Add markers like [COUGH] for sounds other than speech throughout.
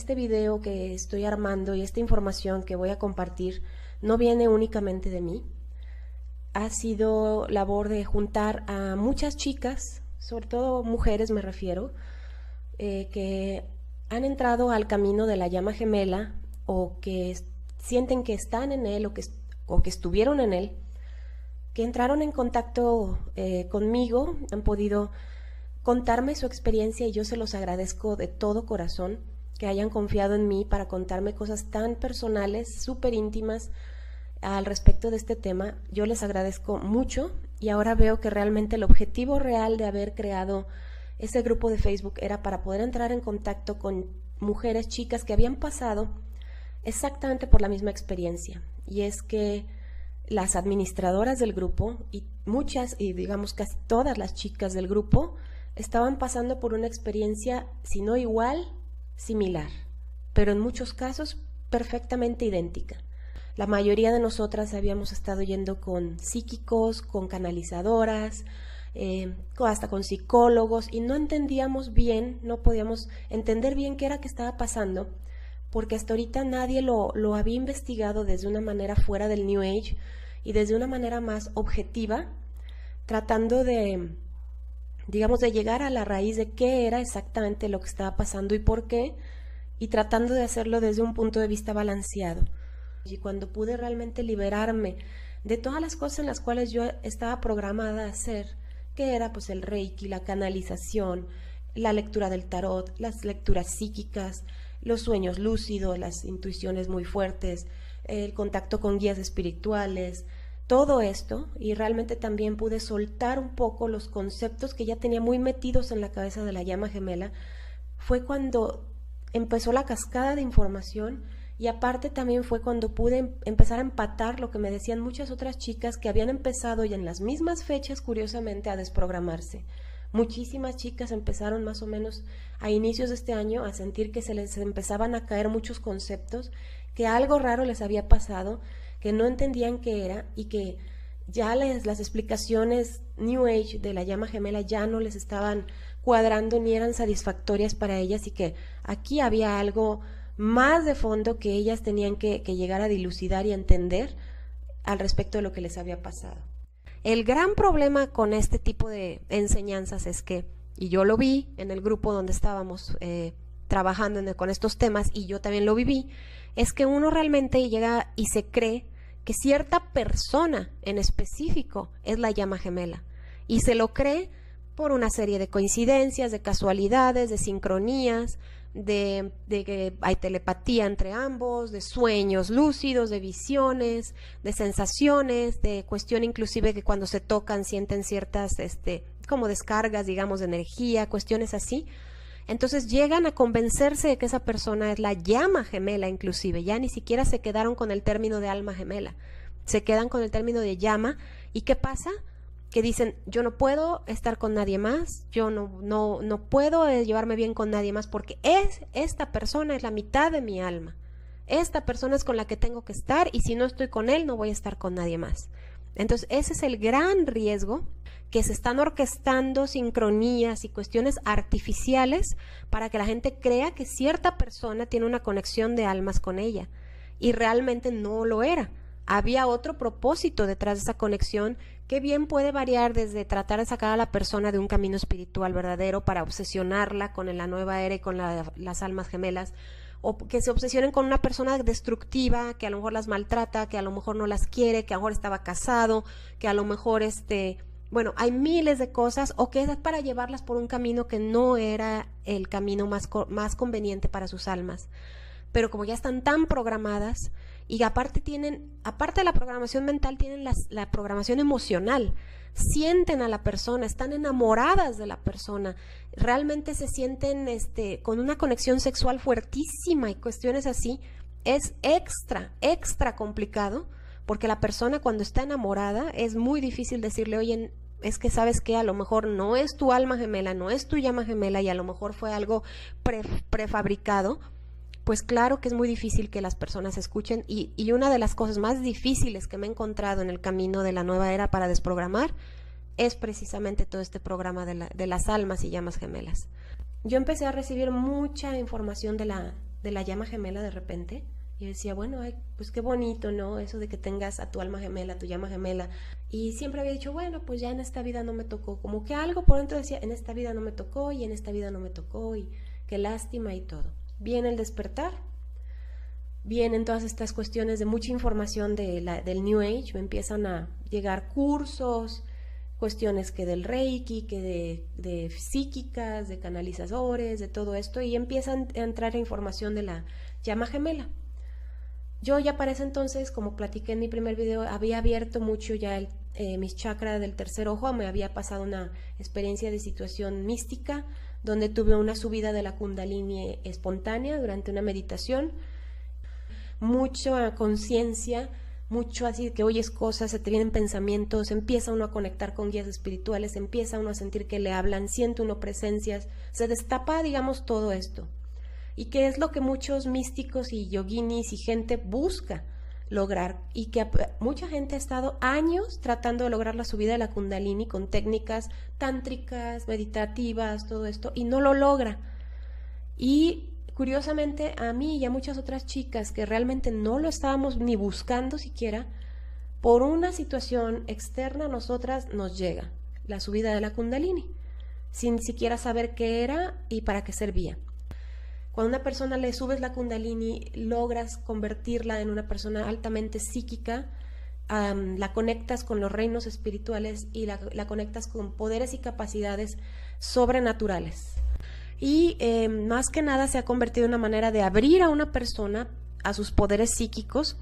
este video que estoy armando y esta información que voy a compartir no viene únicamente de mí. Ha sido labor de juntar a muchas chicas, sobre todo mujeres me refiero, eh, que han entrado al camino de la llama gemela o que sienten que están en él o que, que estuvieron en él, que entraron en contacto eh, conmigo, han podido contarme su experiencia y yo se los agradezco de todo corazón que hayan confiado en mí para contarme cosas tan personales, súper íntimas al respecto de este tema. Yo les agradezco mucho y ahora veo que realmente el objetivo real de haber creado ese grupo de Facebook era para poder entrar en contacto con mujeres, chicas que habían pasado exactamente por la misma experiencia. Y es que las administradoras del grupo y muchas, y digamos casi todas las chicas del grupo, estaban pasando por una experiencia, si no igual, similar, pero en muchos casos perfectamente idéntica. La mayoría de nosotras habíamos estado yendo con psíquicos, con canalizadoras, eh, hasta con psicólogos y no entendíamos bien, no podíamos entender bien qué era que estaba pasando, porque hasta ahorita nadie lo había investigado desde una manera fuera del New Age y desde una manera más objetiva, tratando de digamos, de llegar a la raíz de qué era exactamente lo que estaba pasando y por qué, y tratando de hacerlo desde un punto de vista balanceado. Y cuando pude realmente liberarme de todas las cosas en las cuales yo estaba programada a hacer, que era pues el reiki, la canalización, la lectura del tarot, las lecturas psíquicas, los sueños lúcidos, las intuiciones muy fuertes, el contacto con guías espirituales, todo esto y realmente también pude soltar un poco los conceptos que ya tenía muy metidos en la cabeza de la llama gemela, fue cuando empezó la cascada de información y aparte también fue cuando pude em-, empezar a empatar lo que me decían muchas otras chicas que habían empezado y en las mismas fechas curiosamente a desprogramarse. Muchísimas chicas empezaron más o menos a inicios de este año a sentir que se les empezaban a caer muchos conceptos, que algo raro les había pasado que no entendían qué era y que ya las explicaciones New Age de la llama gemela ya no les estaban cuadrando ni eran satisfactorias para ellas y que aquí había algo más de fondo que ellas tenían que, llegar a dilucidar y entender al respecto de lo que les había pasado. El gran problema con este tipo de enseñanzas es que, y yo lo vi en el grupo donde estábamos eh, trabajando con estos temas y yo también lo viví, es que uno realmente llega y se cree que cierta persona en específico es la llama gemela y se lo cree por una serie de coincidencias, de casualidades, de sincronías, de, que hay telepatía entre ambos, de sueños lúcidos, de visiones, de sensaciones, de cuestión inclusive que cuando se tocan sienten ciertas, este, como descargas, digamos, de energía, cuestiones así. Entonces llegan a convencerse de que esa persona es la llama gemela inclusive, ya ni siquiera se quedaron con el término de alma gemela, se quedan con el término de llama y ¿qué pasa? que dicen, yo no puedo estar con nadie más, yo no, no, puedo eh, llevarme bien con nadie más porque es, esta persona es la mitad de mi alma. Esta persona es con la que tengo que estar y si no estoy con él no voy a estar con nadie más. Entonces, ese es el gran riesgo que se están orquestando sincronías y cuestiones artificiales para que la gente crea que cierta persona tiene una conexión de almas con ella. Y realmente no lo era. Había otro propósito detrás de esa conexión que bien puede variar desde tratar de sacar a la persona de un camino espiritual verdadero para obsesionarla con la nueva era y con las almas gemelas, o que se obsesionen con una persona destructiva, que a lo mejor las maltrata, que a lo mejor no las quiere, que a lo mejor estaba casado, que a lo mejor este, bueno, hay miles de cosas o que es para llevarlas por un camino que no era el camino más, más conveniente para sus almas. Pero como ya están tan programadas y aparte tienen, aparte de la programación mental, tienen la programación emocional sienten a la persona, están enamoradas de la persona, realmente se sienten este, con una conexión sexual fuertísima y cuestiones así, es extra, extra complicado, porque la persona cuando está enamorada es muy difícil decirle, oye, es que sabes que a lo mejor no es tu alma gemela, no es tu llama gemela y a lo mejor fue algo prefabricado pues claro que es muy difícil que las personas escuchen y, una de las cosas más difíciles que me he encontrado en el camino de la nueva era para desprogramar es precisamente todo este programa de, la, de las almas y llamas gemelas. Yo empecé a recibir mucha información de la, de la llama gemela de repente. Y decía, bueno, pues qué bonito, ¿no? Eso de que tengas a tu alma gemela, tu llama gemela. Y siempre había dicho, bueno, pues ya en esta vida no me tocó. Como que algo por dentro decía, en esta vida no me tocó y en esta vida no me tocó y qué lástima y todo viene el despertar, vienen todas estas cuestiones de mucha información de la, del New Age, me empiezan a llegar cursos, cuestiones que del Reiki, que de, psíquicas, de canalizadores, de todo esto, y empiezan a entrar información de la llama gemela. Yo ya para ese entonces, como platiqué en mi primer video, había abierto mucho ya eh, mis chakras del tercer ojo, me había pasado una experiencia de situación mística, donde tuve una subida de la kundalini espontánea durante una meditación, mucha conciencia, mucho así que oyes cosas, se te vienen pensamientos, empieza uno a conectar con guías espirituales, empieza uno a sentir que le hablan, siente uno presencias, se destapa, digamos, todo esto. Y que es lo que muchos místicos y yoginis y gente busca, lograr y que mucha gente ha estado años tratando de lograr la subida de la kundalini con técnicas tántricas, meditativas, todo esto, y no lo logra. Y curiosamente a mí y a muchas otras chicas que realmente no lo estábamos ni buscando siquiera, por una situación externa a nosotras nos llega la subida de la kundalini, sin siquiera saber qué era y para qué servía. Cuando una persona le subes la kundalini, logras convertirla en una persona altamente psíquica, la conectas con los reinos espirituales y la, conectas con poderes y capacidades sobrenaturales. Y em, más que nada se ha convertido en una manera de abrir a una persona a sus poderes psíquicos,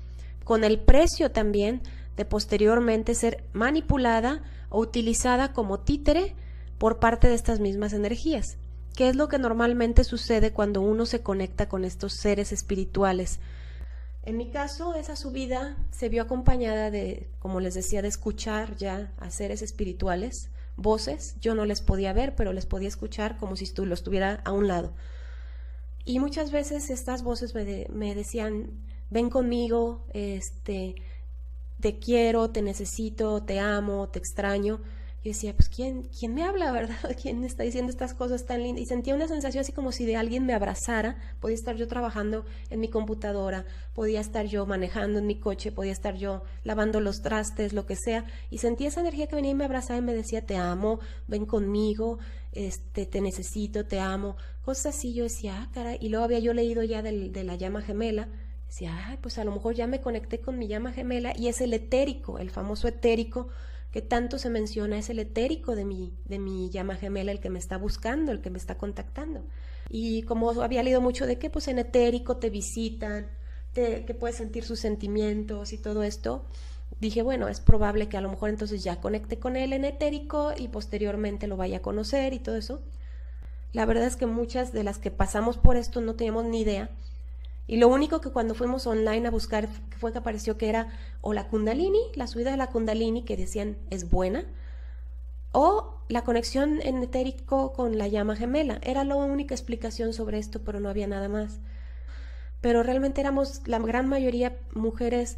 con el precio también de posteriormente ser manipulada o utilizada como títere por parte de estas mismas energías. ¿Qué es lo que normalmente sucede cuando uno se conecta con estos seres espirituales? En mi caso, esa subida se vio acompañada de, como les decía, de escuchar ya a seres espirituales, voces. Yo no les podía ver, pero les podía escuchar como si tú los estuviera a un lado. Y muchas veces estas voces me, me decían, ven conmigo, este, te quiero, te necesito, te amo, te extraño. Yo decía, pues, ¿quién, ¿quién me habla, [LAUGHS] verdad? ¿Quién está diciendo estas cosas tan lindas? Y sentía una sensación así como si de alguien me abrazara. Podía estar yo trabajando en mi computadora, podía estar yo manejando en mi coche, podía estar yo lavando los trastes, lo que sea. Y sentía esa energía que venía y me abrazaba y me decía, te amo, ven conmigo, este, te necesito, te amo. Cosas así, yo decía, ah, cara. Y luego había yo leído ya del, de la llama gemela. Decía, ah, pues a lo mejor ya me conecté con mi llama gemela y es el etérico, el famoso etérico que tanto se menciona es el etérico de mi, de mi llama gemela, el que me está buscando, el que me está contactando. Y como había leído mucho de que pues en etérico te visitan, que puedes sentir sus sentimientos y todo esto, dije, bueno, es probable que a lo mejor entonces ya conecte con él en etérico y posteriormente lo vaya a conocer y todo eso. La verdad es que muchas de las que pasamos por esto no teníamos ni idea y lo único que cuando fuimos online a buscar fue que apareció que era o la kundalini, la subida de la kundalini que decían es buena, o la conexión en etérico con la llama gemela. Era la única explicación sobre esto, pero no había nada más. Pero realmente éramos la gran mayoría mujeres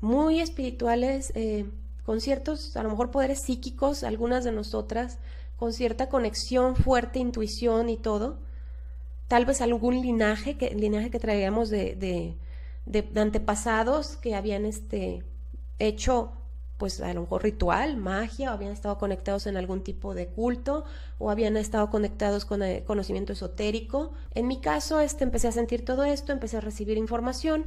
muy espirituales, eh, con ciertos, a lo mejor poderes psíquicos, algunas de nosotras, con cierta conexión fuerte, intuición y todo tal vez algún linaje que, linaje que traíamos de, antepasados que habían este, hecho pues a lo mejor ritual, magia, o habían estado conectados en algún tipo de culto, o habían estado conectados con eh, conocimiento esotérico. En mi caso, este, empecé a sentir todo esto, empecé a recibir información,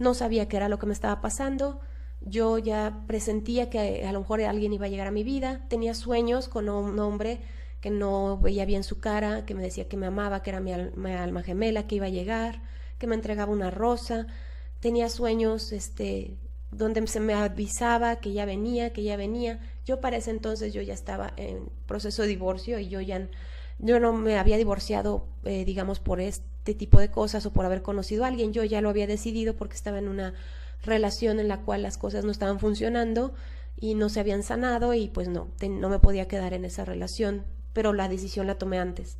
no sabía qué era lo que me estaba pasando, yo ya presentía que a lo mejor alguien iba a llegar a mi vida, tenía sueños con un hombre que no veía bien su cara, que me decía que me amaba, que era mi, alma gemela, que iba a llegar, que me entregaba una rosa. Tenía sueños este, donde se me avisaba que ya venía, que ya venía. Yo para ese entonces yo ya estaba en proceso de divorcio y yo ya yo no me había divorciado, eh, digamos, por este tipo de cosas o por haber conocido a alguien. Yo ya lo había decidido porque estaba en una relación en la cual las cosas no estaban funcionando y no se habían sanado y pues no, no me podía quedar en esa relación pero la decisión la tomé antes.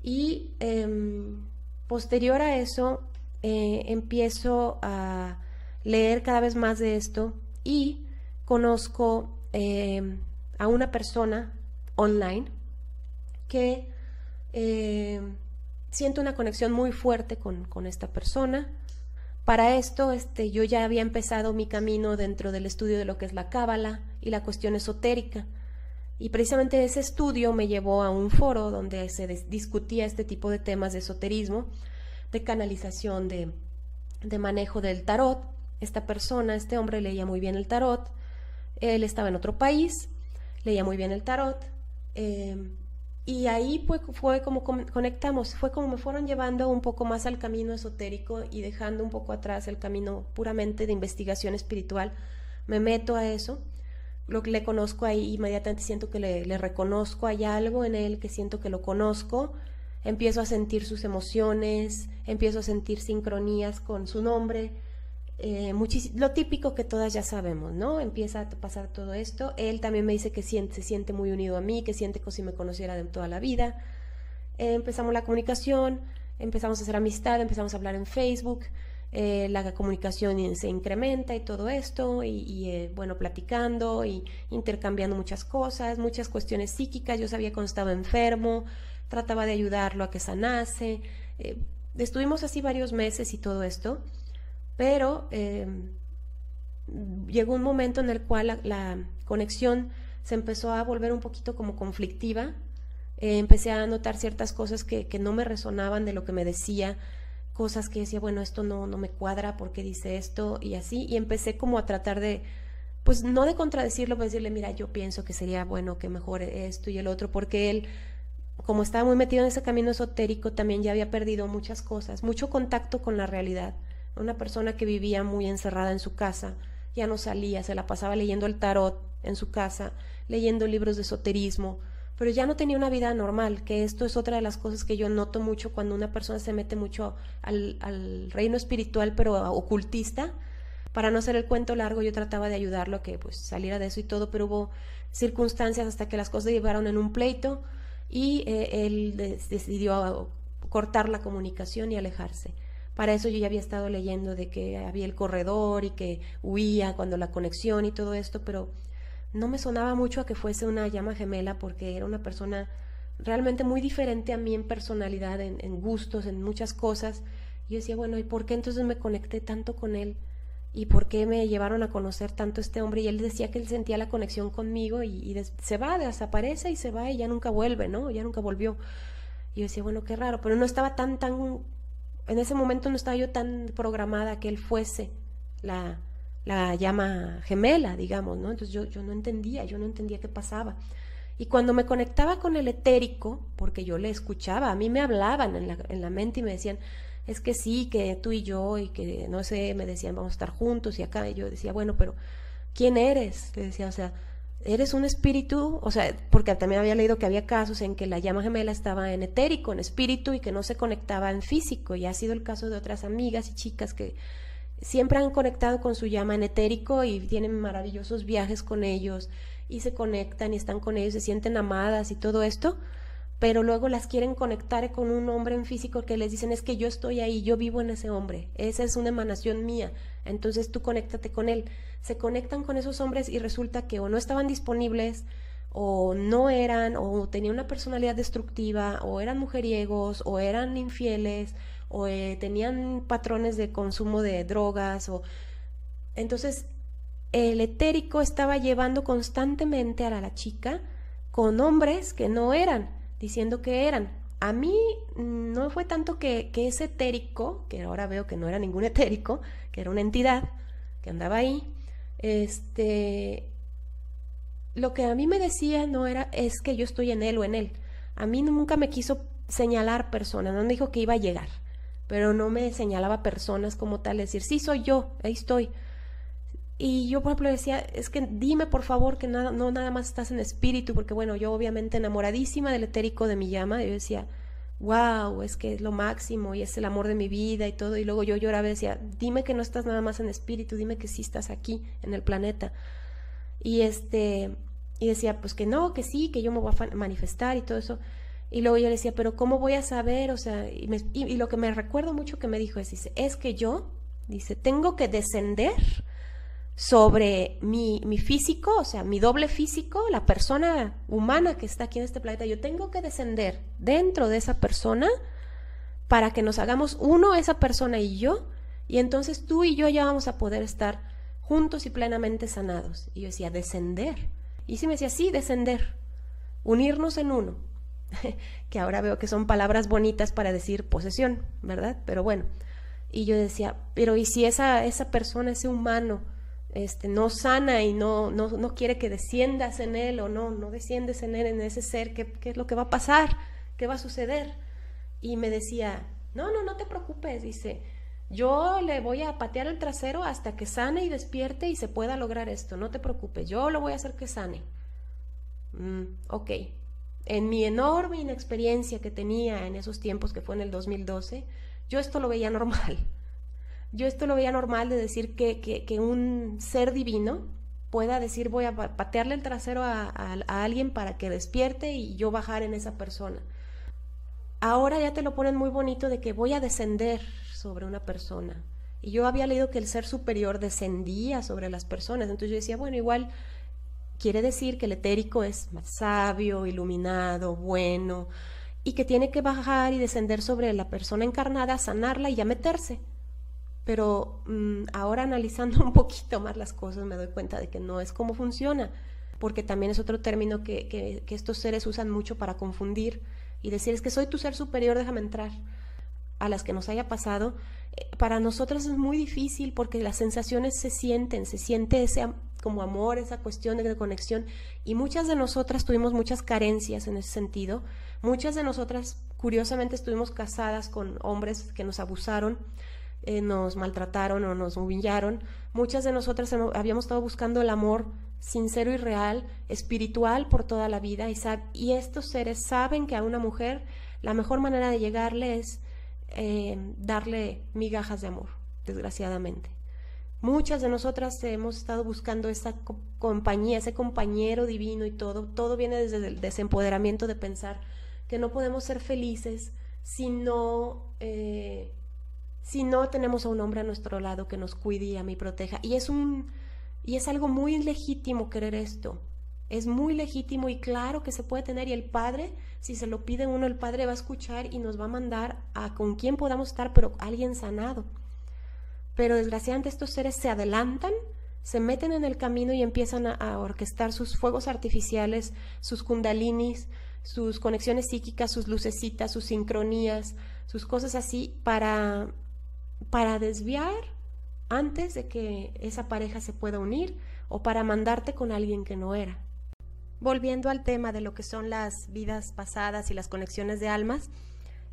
Y em, posterior a eso, eh, empiezo a leer cada vez más de esto y conozco em, a una persona online que em, siento una conexión muy fuerte con, con esta persona. Para esto, este, yo ya había empezado mi camino dentro del estudio de lo que es la cábala y la cuestión esotérica. Y precisamente ese estudio me llevó a un foro donde se discutía este tipo de temas de esoterismo, de canalización, de, de manejo del tarot. Esta persona, este hombre leía muy bien el tarot, él estaba en otro país, leía muy bien el tarot. Em, y ahí fue, fue, como conectamos, fue como me fueron llevando un poco más al camino esotérico y dejando un poco atrás el camino puramente de investigación espiritual. Me meto a eso lo que le conozco ahí, inmediatamente siento que le, reconozco, hay algo en él que siento que lo conozco, empiezo a sentir sus emociones, empiezo a sentir sincronías con su nombre, eh, lo típico que todas ya sabemos, ¿no? Empieza a pasar todo esto, él también me dice que siente, se siente muy unido a mí, que siente como si me conociera de toda la vida, eh, empezamos la comunicación, empezamos a hacer amistad, empezamos a hablar en Facebook, eh, la comunicación se incrementa y todo esto, y, eh, bueno, platicando y intercambiando muchas cosas, muchas cuestiones psíquicas, yo sabía cuando estaba enfermo, trataba de ayudarlo a que sanase, eh, estuvimos así varios meses y todo esto, pero llegó un momento en el cual la, la, conexión se empezó a volver un poquito como conflictiva, empecé a notar ciertas cosas que, que no me resonaban de lo que me decía, cosas que decía, bueno, esto no, no me cuadra porque dice esto y así, y empecé como a tratar de, pues no de contradecirlo, pero pues, decirle, mira, yo pienso que sería bueno que mejore esto y el otro, porque él, como estaba muy metido en ese camino esotérico, también ya había perdido muchas cosas, mucho contacto con la realidad. Una persona que vivía muy encerrada en su casa, ya no salía, se la pasaba leyendo el tarot en su casa, leyendo libros de esoterismo, pero ya no tenía una vida normal, que esto es otra de las cosas que yo noto mucho cuando una persona se mete mucho al, reino espiritual, pero ocultista. Para no hacer el cuento largo, yo trataba de ayudarlo a que pues, saliera de eso y todo, pero hubo circunstancias hasta que las cosas llevaron en un pleito y eh, él decidió cortar la comunicación y alejarse. Para eso yo ya había estado leyendo de que había el corredor y que huía cuando la conexión y todo esto, pero no me sonaba mucho a que fuese una llama gemela porque era una persona realmente muy diferente a mí en personalidad, en, gustos, en muchas cosas. Yo decía, bueno, ¿y por qué entonces me conecté tanto con él? ¿Y por qué me llevaron a conocer tanto este hombre? Y él decía que él sentía la conexión conmigo y, se va, desaparece y se va y ya nunca vuelve, ¿no? Ya nunca volvió. Y yo decía, bueno, qué raro, pero no estaba tan, tan, en ese momento no estaba yo tan programada que él fuese la, la llama gemela, digamos, ¿no? Entonces yo, yo no entendía, yo no entendía qué pasaba. Y cuando me conectaba con el etérico, porque yo le escuchaba, a mí me hablaban en la, en la mente y me decían, es que sí, que tú y yo, y que no sé, me decían, vamos a estar juntos y acá, y yo decía, bueno, pero ¿quién eres? Le decía, o sea, ¿eres un espíritu? O sea, porque también había leído que había casos en que la llama gemela estaba en etérico, en espíritu, y que no se conectaba en físico, y ha sido el caso de otras amigas y chicas que siempre han conectado con su llama en etérico y tienen maravillosos viajes con ellos y se conectan y están con ellos, se sienten amadas y todo esto, pero luego las quieren conectar con un hombre en físico que les dicen es que yo estoy ahí, yo vivo en ese hombre, esa es una emanación mía, entonces tú conéctate con él. Se conectan con esos hombres y resulta que o no estaban disponibles, o no eran, o tenían una personalidad destructiva, o eran mujeriegos, o eran infieles, o eh, tenían patrones de consumo de drogas o entonces el etérico estaba llevando constantemente a la, chica con hombres que no eran, diciendo que eran. A mí no fue tanto que, que ese etérico, que ahora veo que no era ningún etérico, que era una entidad que andaba ahí, este, lo que a mí me decía no era es que yo estoy en él o en él. A mí nunca me quiso señalar personas, no me dijo que iba a llegar pero no me señalaba personas como tal, decir, sí soy yo, ahí estoy. Y yo, por ejemplo, decía, es que dime por favor que nada, no nada más estás en espíritu, porque bueno, yo obviamente enamoradísima del etérico de mi llama, yo decía, wow, es que es lo máximo y es el amor de mi vida y todo, y luego yo lloraba y decía, dime que no estás nada más en espíritu, dime que sí estás aquí, en el planeta. Y este, y decía, pues que no, que sí, que yo me voy a manifestar y todo eso. Y luego yo le decía, pero ¿cómo voy a saber? O sea, y, lo que me recuerdo mucho que me dijo es, dice, es que yo, dice, tengo que descender sobre mi, mi, físico, o sea, mi doble físico, la persona humana que está aquí en este planeta, yo tengo que descender dentro de esa persona para que nos hagamos uno, esa persona y yo, y entonces tú y yo ya vamos a poder estar juntos y plenamente sanados. Y yo decía, descender. Y sí me decía, sí, descender, unirnos en uno. [LAUGHS] que ahora veo que son palabras bonitas para decir posesión, ¿verdad? Pero bueno, y yo decía, pero ¿y si esa, esa persona, ese humano, este, no sana y no, no, quiere que desciendas en él o no, no desciendes en él, en ese ser, ¿qué, es lo que va a pasar? ¿Qué va a suceder? Y me decía, no, no, no te preocupes, dice, yo le voy a patear el trasero hasta que sane y despierte y se pueda lograr esto. No te preocupes, yo lo voy a hacer que sane. Mm, ok, en mi enorme inexperiencia que tenía en esos tiempos que fue en el 2012, yo esto lo veía normal. [LAUGHS] Yo esto lo veía normal de decir que, que, un ser divino pueda decir voy a patearle el trasero a alguien para que despierte y yo bajar en esa persona. Ahora ya te lo ponen muy bonito de que voy a descender sobre una persona. Y yo había leído que el ser superior descendía sobre las personas. Entonces yo decía, bueno, igual quiere decir que el etérico es más sabio, iluminado, bueno, y que tiene que bajar y descender sobre la persona encarnada, sanarla y ya meterse. Pero mm, ahora analizando [LAUGHS] un poquito más las cosas me doy cuenta de que no es como funciona, porque también es otro término que, que estos seres usan mucho para confundir y decir es que soy tu ser superior, déjame entrar a las que nos haya pasado, eh, para nosotras es muy difícil porque las sensaciones se sienten, se siente ese como amor, esa cuestión de conexión. Y muchas de nosotras tuvimos muchas carencias en ese sentido. Muchas de nosotras, curiosamente, estuvimos casadas con hombres que nos abusaron, eh, nos maltrataron o nos humillaron. Muchas de nosotras habíamos estado buscando el amor sincero y real, espiritual por toda la vida. Y, y estos seres saben que a una mujer la mejor manera de llegarle es eh, darle migajas de amor, desgraciadamente. Muchas de nosotras hemos estado buscando esa compañía, ese compañero divino y todo. Todo viene desde el desempoderamiento de pensar que no podemos ser felices si no, eh, si no tenemos a un hombre a nuestro lado que nos cuide y a mí proteja. Y es, un, y es algo muy legítimo querer esto. Es muy legítimo y claro que se puede tener. Y el padre, si se lo pide uno, el padre va a escuchar y nos va a mandar a con quien podamos estar, pero alguien sanado pero desgraciadamente estos seres se adelantan, se meten en el camino y empiezan a, orquestar sus fuegos artificiales, sus kundalinis, sus conexiones psíquicas, sus lucecitas, sus sincronías, sus cosas así para, para desviar antes de que esa pareja se pueda unir o para mandarte con alguien que no era. Volviendo al tema de lo que son las vidas pasadas y las conexiones de almas,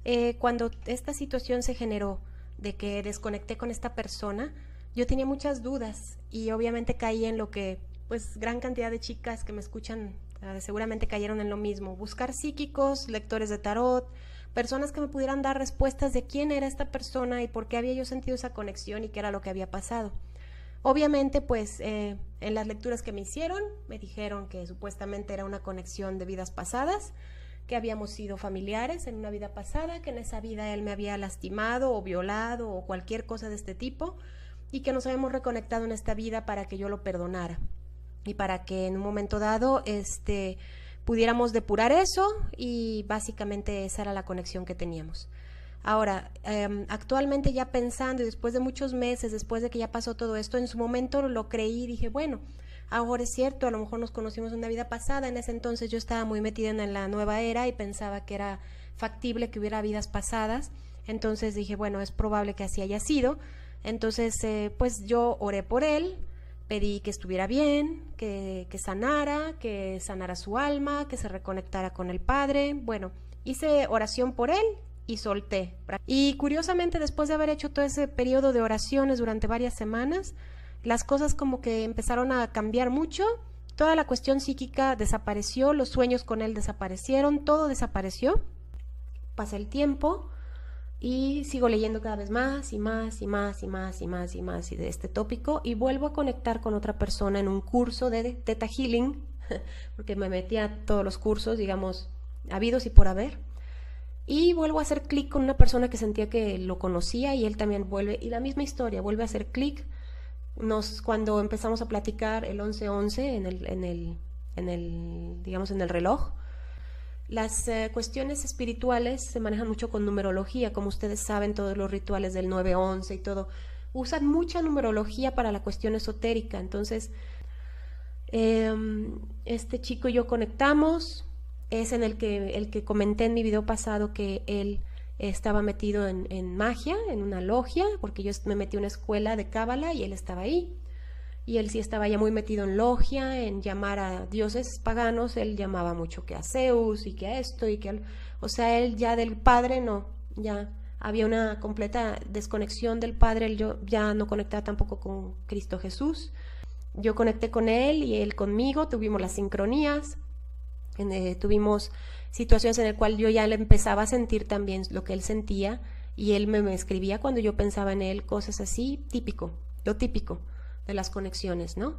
eh, cuando esta situación se generó, de que desconecté con esta persona, yo tenía muchas dudas y obviamente caí en lo que, pues, gran cantidad de chicas que me escuchan ah, seguramente cayeron en lo mismo. Buscar psíquicos, lectores de tarot, personas que me pudieran dar respuestas de quién era esta persona y por qué había yo sentido esa conexión y qué era lo que había pasado. Obviamente, pues eh, en las lecturas que me hicieron, me dijeron que supuestamente era una conexión de vidas pasadas, que habíamos sido familiares en una vida pasada, que en esa vida él me había lastimado o violado o cualquier cosa de este tipo y que nos habíamos reconectado en esta vida para que yo lo perdonara y para que en un momento dado este pudiéramos depurar eso y básicamente esa era la conexión que teníamos. Ahora, em, actualmente ya pensando y después de muchos meses, después de que ya pasó todo esto, en su momento lo creí y dije, bueno, Ahora es cierto, a lo mejor nos conocimos en una vida pasada, en ese entonces yo estaba muy metida en la nueva era y pensaba que era factible que hubiera vidas pasadas, entonces dije, bueno, es probable que así haya sido, entonces eh, pues yo oré por él, pedí que estuviera bien, que, que, sanara, que sanara su alma, que se reconectara con el Padre. Bueno, hice oración por él y solté. Y curiosamente, después de haber hecho todo ese periodo de oraciones durante varias semanas, las cosas como que empezaron a cambiar mucho, toda la cuestión psíquica desapareció, los sueños con él desaparecieron, todo desapareció. Pasa el tiempo y sigo leyendo cada vez más y más y más y más y más y más y de este tópico y vuelvo a conectar con otra persona en un curso de Theta Healing, [LAUGHS] porque me metí a todos los cursos, digamos, habidos y por haber. Y vuelvo a hacer clic con una persona que sentía que lo conocía y él también vuelve, y la misma historia, vuelve a hacer clic cuando empezamos a platicar el 11-11 en el, en el, digamos, en el reloj, las eh, cuestiones espirituales se manejan mucho con numerología, como ustedes saben, todos los rituales del 9-11 y todo, usan mucha numerología para la cuestión esotérica. Entonces, em, este chico y yo conectamos, es en el que, el que comenté en mi video pasado que él estaba metido en, magia, en una logia, porque yo me metí a una escuela de cábala y él estaba ahí. Y él sí estaba ya muy metido en logia, en llamar a dioses paganos, él llamaba mucho que a Zeus y que a esto y que O sea, él ya del padre no, ya había una completa desconexión del padre, él yo ya no conectaba tampoco con Cristo Jesús. Yo conecté con él y él conmigo, tuvimos las sincronías, eh, tuvimos situaciones en las cuales yo ya le empezaba a sentir también lo que él sentía y él me, escribía cuando yo pensaba en él, cosas así, típico, lo típico de las conexiones, ¿no?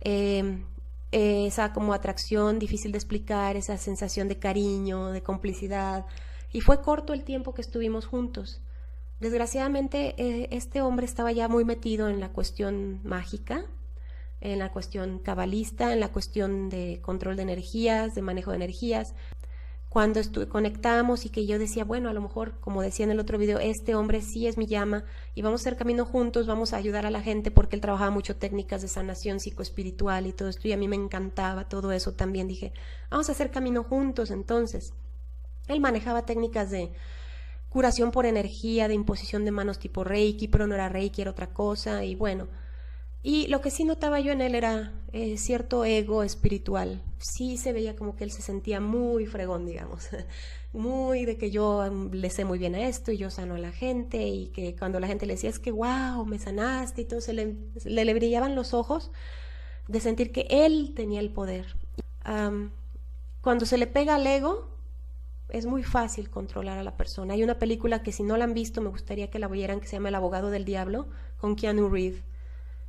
Em, esa como atracción difícil de explicar, esa sensación de cariño, de complicidad, y fue corto el tiempo que estuvimos juntos. Desgraciadamente, eh, este hombre estaba ya muy metido en la cuestión mágica, en la cuestión cabalista, en la cuestión de control de energías, de manejo de energías. Cuando estuve conectamos y que yo decía, bueno, a lo mejor, como decía en el otro video, este hombre sí es mi llama y vamos a hacer camino juntos, vamos a ayudar a la gente porque él trabajaba mucho técnicas de sanación psicoespiritual y todo esto y a mí me encantaba todo eso también. Dije, vamos a hacer camino juntos entonces. Él manejaba técnicas de curación por energía, de imposición de manos tipo Reiki, pero no era Reiki, era otra cosa y bueno, y lo que sí notaba yo en él era eh, cierto ego espiritual. Sí se veía como que él se sentía muy fregón, digamos. [LAUGHS] muy de que yo mm, le sé muy bien a esto y yo sano a la gente y que cuando la gente le decía es que wow, me sanaste y todo, se le, brillaban los ojos de sentir que él tenía el poder. cuando se le pega al ego, es muy fácil controlar a la persona. Hay una película que si no la han visto, me gustaría que la vieran, que se llama El abogado del diablo, con Keanu Reeves.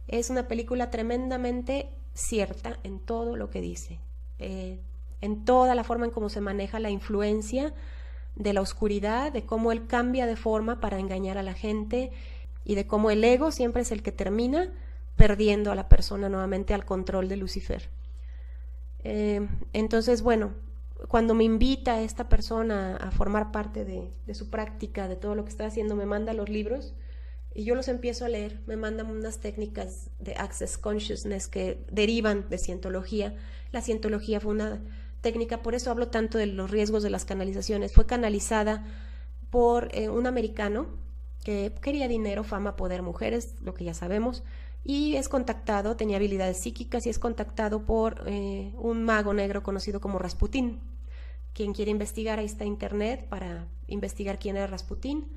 Es una película tremendamente cierta en todo lo que dice, eh, en toda la forma en cómo se maneja la influencia de la oscuridad, de cómo él cambia de forma para engañar a la gente y de cómo el ego siempre es el que termina perdiendo a la persona nuevamente al control de Lucifer. Eh, entonces, bueno, cuando me invita esta persona a formar parte de, su práctica, de todo lo que está haciendo, me manda los libros, y yo los empiezo a leer, me mandan unas técnicas de Access Consciousness que derivan de cientología. La cientología fue una técnica, por eso hablo tanto de los riesgos de las canalizaciones, fue canalizada por eh, un americano que quería dinero, fama, poder, mujeres, lo que ya sabemos, y es contactado, tenía habilidades psíquicas y es contactado por eh, un mago negro conocido como Rasputín. Quien quiere investigar, ahí está internet para investigar quién era Rasputín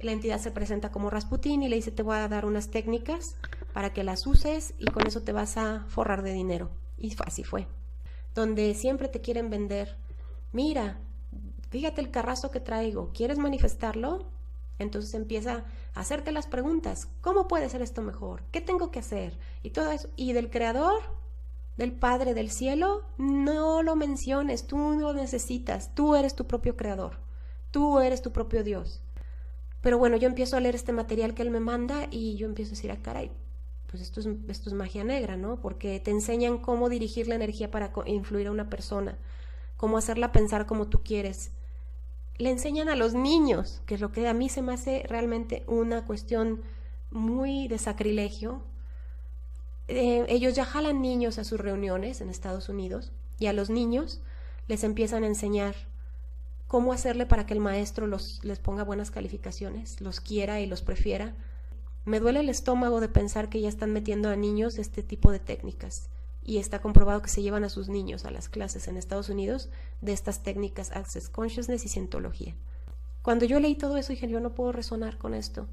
la entidad se presenta como Rasputín y le dice te voy a dar unas técnicas para que las uses y con eso te vas a forrar de dinero. Y así fue. Donde siempre te quieren vender, mira, fíjate el carrazo que traigo, ¿quieres manifestarlo? Entonces empieza a hacerte las preguntas, ¿cómo puede ser esto mejor? ¿Qué tengo que hacer? Y todo eso. Y del creador, del Padre del Cielo, no lo menciones, tú no lo necesitas, tú eres tu propio creador, tú eres tu propio Dios. Pero bueno, yo empiezo a leer este material que él me manda y yo empiezo a decir, ah, caray, pues esto es, esto es magia negra, ¿no? Porque te enseñan cómo dirigir la energía para influir a una persona, cómo hacerla pensar como tú quieres. Le enseñan a los niños, que es lo que a mí se me hace realmente una cuestión muy de sacrilegio. Eh, ellos ya jalan niños a sus reuniones en Estados Unidos y a los niños les empiezan a enseñar cómo hacerle para que el maestro los, les ponga buenas calificaciones, los quiera y los prefiera. Me duele el estómago de pensar que ya están metiendo a niños este tipo de técnicas y está comprobado que se llevan a sus niños a las clases en Estados Unidos de estas técnicas Access Consciousness y Scientology. Cuando yo leí todo eso dije, yo no puedo resonar con esto.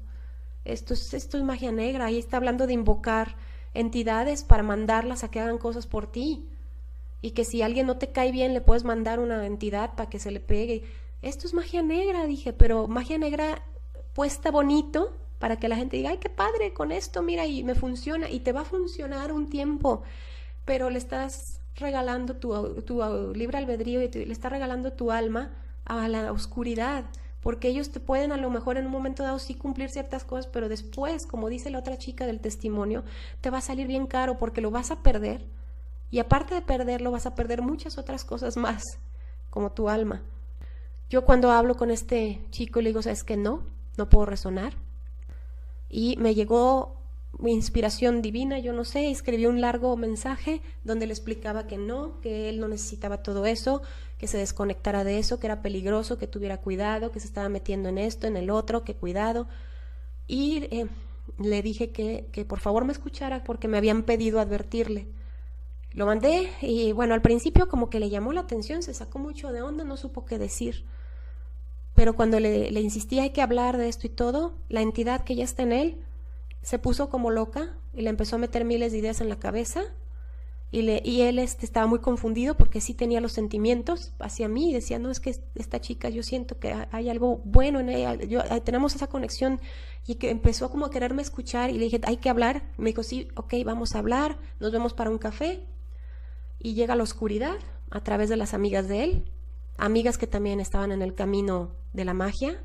Esto es, esto es magia negra, ahí está hablando de invocar entidades para mandarlas a que hagan cosas por ti y que si alguien no te cae bien le puedes mandar una entidad para que se le pegue. Esto es magia negra, dije, pero magia negra puesta bonito para que la gente diga, ay, qué padre con esto, mira, y me funciona, y te va a funcionar un tiempo, pero le estás regalando tu, tu ah, libre albedrío y le estás regalando tu alma a la oscuridad, porque ellos te pueden a lo mejor en un momento dado sí cumplir ciertas cosas, pero después, como dice la otra chica del testimonio, te va a salir bien caro porque lo vas a perder, y aparte de perderlo, vas a perder muchas otras cosas más, como tu alma. Yo cuando hablo con este chico le digo, ¿sabes que no? No puedo resonar. Y me llegó mi inspiración divina, yo no sé, escribí un largo mensaje donde le explicaba que no, que él no necesitaba todo eso, que se desconectara de eso, que era peligroso, que tuviera cuidado, que se estaba metiendo en esto, en el otro, que cuidado. Y eh, le dije que, que por favor me escuchara porque me habían pedido advertirle. Lo mandé y bueno, al principio como que le llamó la atención, se sacó mucho de onda, no supo qué decir. Pero cuando le, le insistí hay que hablar de esto y todo, la entidad que ya está en él se puso como loca y le empezó a meter miles de ideas en la cabeza y, le, y él este, estaba muy confundido porque sí tenía los sentimientos hacia mí decía, no, es que esta chica yo siento que hay algo bueno en ella, tenemos esa conexión y que empezó como a quererme escuchar y le dije, hay que hablar, me dijo, sí, ok, vamos a hablar, nos vemos para un café y llega a la oscuridad a través de las amigas de él, amigas que también estaban en el camino de la magia,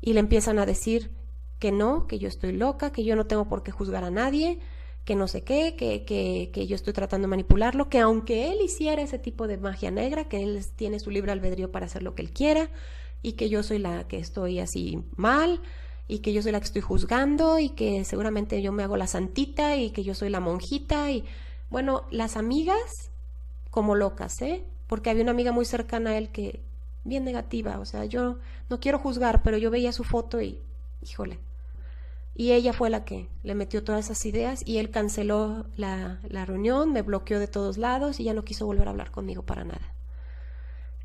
y le empiezan a decir que no, que yo estoy loca, que yo no tengo por qué juzgar a nadie, que no sé qué, que, que yo estoy tratando de manipularlo, que aunque él hiciera ese tipo de magia negra, que él tiene su libre albedrío para hacer lo que él quiera, y que yo soy la que estoy así mal, y que yo soy la que estoy juzgando, y que seguramente yo me hago la santita, y que yo soy la monjita, y bueno, las amigas como locas, ¿eh? Porque había una amiga muy cercana a él que, bien negativa, o sea, yo no quiero juzgar, pero yo veía su foto y, híjole. Y ella fue la que le metió todas esas ideas y él canceló la, reunión, me bloqueó de todos lados y ya no quiso volver a hablar conmigo para nada.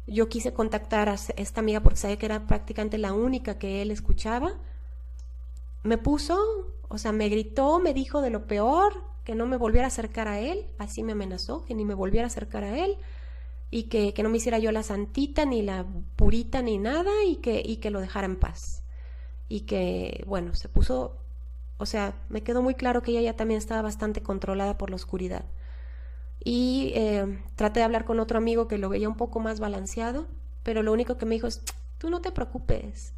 Yo quise contactar a esta amiga porque sabía que era prácticamente la única que él escuchaba. Me puso, o sea, me gritó, me dijo de lo peor, que no me volviera a acercar a él, así me amenazó, que ni me volviera a acercar a él y que, no me hiciera yo la santita ni la purita ni nada y que, y que lo dejara en paz. Y que, bueno, se puso, o sea, me quedó muy claro que ella ya también estaba bastante controlada por la oscuridad. Y eh, traté de hablar con otro amigo que lo veía un poco más balanceado, pero lo único que me dijo es, tú no te preocupes,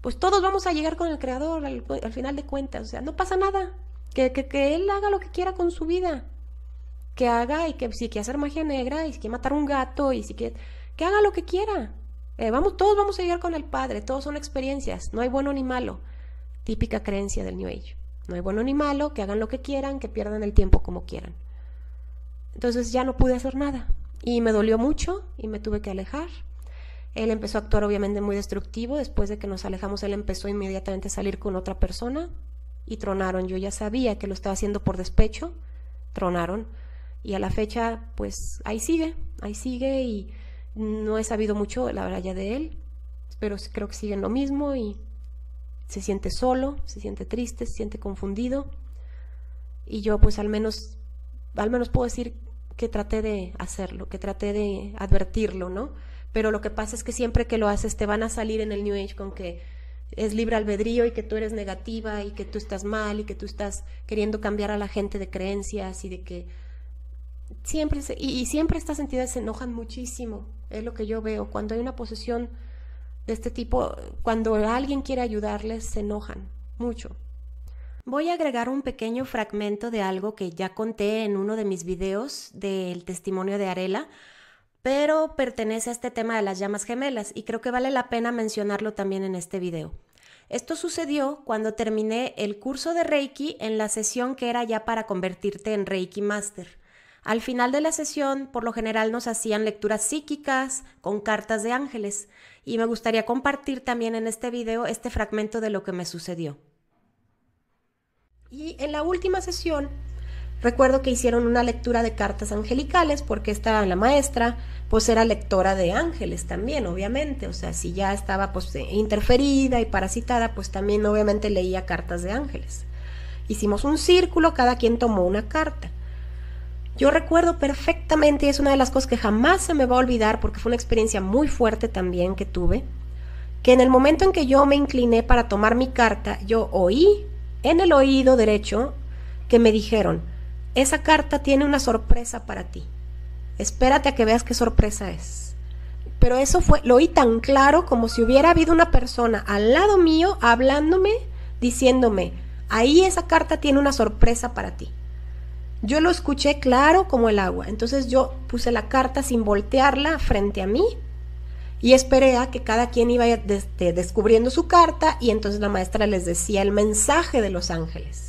pues todos vamos a llegar con el Creador al, al final de cuentas, o sea, no pasa nada, que, que, que, él haga lo que quiera con su vida. Que haga y que si quiere hacer magia negra y si quiere matar un gato y si quiere... Que haga lo que quiera. Eh, vamos, todos vamos a llegar con el Padre, todos son experiencias, no hay bueno ni malo. Típica creencia del New Age. No hay bueno ni malo, que hagan lo que quieran, que pierdan el tiempo como quieran. Entonces ya no pude hacer nada y me dolió mucho y me tuve que alejar. Él empezó a actuar obviamente muy destructivo, después de que nos alejamos él empezó inmediatamente a salir con otra persona, y tronaron. Yo ya sabía que lo estaba haciendo por despecho, tronaron. Y a la fecha, pues ahí sigue, ahí sigue y no he sabido mucho, la verdad, ya de él, pero creo que sigue lo mismo y se siente solo, se siente triste, se siente confundido. Y yo pues al menos, al menos puedo decir que traté de hacerlo, que traté de advertirlo, ¿no? Pero lo que pasa es que siempre que lo haces te van a salir en el New Age con que es libre albedrío y que tú eres negativa y que tú estás mal y que tú estás queriendo cambiar a la gente de creencias y de que siempre y, siempre estas entidades se enojan muchísimo, es lo que yo veo cuando hay una posesión de este tipo, cuando alguien quiere ayudarles se enojan mucho. Voy a agregar un pequeño fragmento de algo que ya conté en uno de mis videos del testimonio de Arela pero pertenece a este tema de las llamas gemelas y creo que vale la pena mencionarlo también en este video. Esto sucedió cuando terminé el curso de Reiki en la sesión que era ya para convertirte en Reiki Master. Al final de la sesión, por lo general nos hacían lecturas psíquicas con cartas de ángeles y me gustaría compartir también en este video este fragmento de lo que me sucedió. Y en la última sesión Recuerdo que hicieron una lectura de cartas angelicales porque esta, la maestra, pues era lectora de ángeles también, obviamente, o sea, si ya estaba pues eh, interferida y parasitada, pues también obviamente leía cartas de ángeles. Hicimos un círculo, cada quien tomó una carta. Yo recuerdo perfectamente, y es una de las cosas que jamás se me va a olvidar porque fue una experiencia muy fuerte también que tuve, que en el momento en que yo me incliné para tomar mi carta, yo oí en el oído derecho que me dijeron, esa carta tiene una sorpresa para ti. Espérate a que veas qué sorpresa es. Pero eso fue, lo oí tan claro como si hubiera habido una persona al lado mío hablándome, diciéndome, ahí esa carta tiene una sorpresa para ti. Yo lo escuché claro como el agua, entonces yo puse la carta sin voltearla frente a mí y esperé a que cada quien iba este, descubriendo su carta y entonces la maestra les decía el mensaje de los ángeles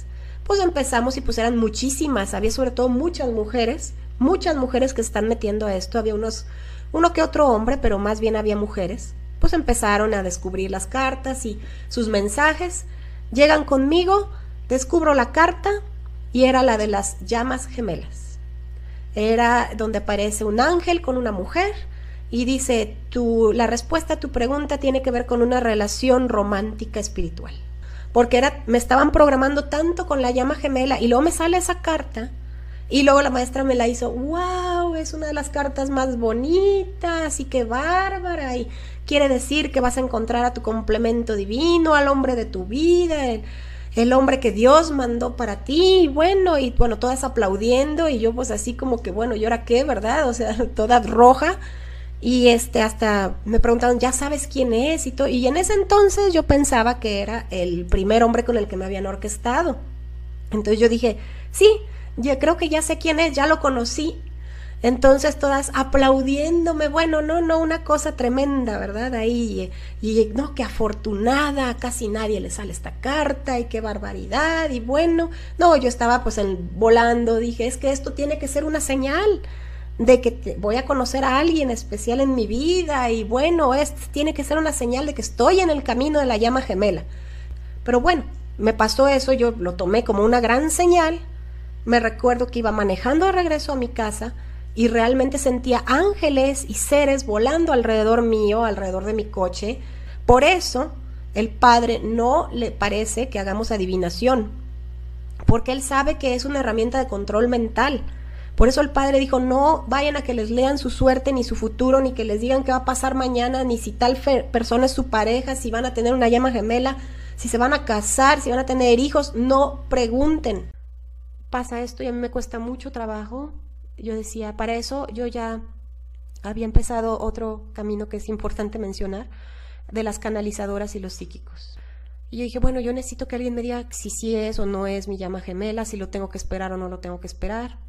pues empezamos y pues eran muchísimas, había sobre todo muchas mujeres, muchas mujeres que están metiendo a esto, había unos, uno que otro hombre, pero más bien había mujeres, pues empezaron a descubrir las cartas y sus mensajes, llegan conmigo, descubro la carta y era la de las llamas gemelas. Era donde aparece un ángel con una mujer y dice, tu, la respuesta a tu pregunta tiene que ver con una relación romántica espiritual porque era, me estaban programando tanto con la llama gemela y luego me sale esa carta y luego la maestra me la hizo, wow, es una de las cartas más bonitas y qué bárbara y quiere decir que vas a encontrar a tu complemento divino, al hombre de tu vida, el, el hombre que Dios mandó para ti y bueno, y bueno, todas aplaudiendo y yo pues así como que bueno, ¿y ahora qué, verdad? O sea, [LAUGHS] toda roja y este, hasta me preguntaron, ¿ya sabes quién es? Y, y en ese entonces yo pensaba que era el primer hombre con el que me habían orquestado. Entonces yo dije, sí, yo creo que ya sé quién es, ya lo conocí. Entonces todas aplaudiéndome, bueno, no, no, una cosa tremenda, ¿verdad? Ahí, y, no, qué afortunada, casi nadie le sale esta carta y qué barbaridad, y bueno, no, yo estaba pues en, volando, dije, es que esto tiene que ser una señal, de que te, voy a conocer a alguien especial en mi vida y bueno, es, tiene que ser una señal de que estoy en el camino de la llama gemela. Pero bueno, me pasó eso, yo lo tomé como una gran señal. Me recuerdo que iba manejando de regreso a mi casa y realmente sentía ángeles y seres volando alrededor mío, alrededor de mi coche. Por eso el Padre no le parece que hagamos adivinación, porque Él sabe que es una herramienta de control mental por eso el padre dijo, no vayan a que les lean su suerte, ni su futuro, ni que les digan qué va a pasar mañana, ni si tal persona es su pareja, si van a tener una llama gemela, si se van a casar, si van a tener hijos, no pregunten. Pasa esto y a mí me cuesta mucho trabajo. Yo decía, para eso yo ya había empezado otro camino que es importante mencionar, de las canalizadoras y los psíquicos. Y yo dije, bueno, yo necesito que alguien me diga si sí es o no es mi llama gemela, si lo tengo que esperar o no lo tengo que esperar.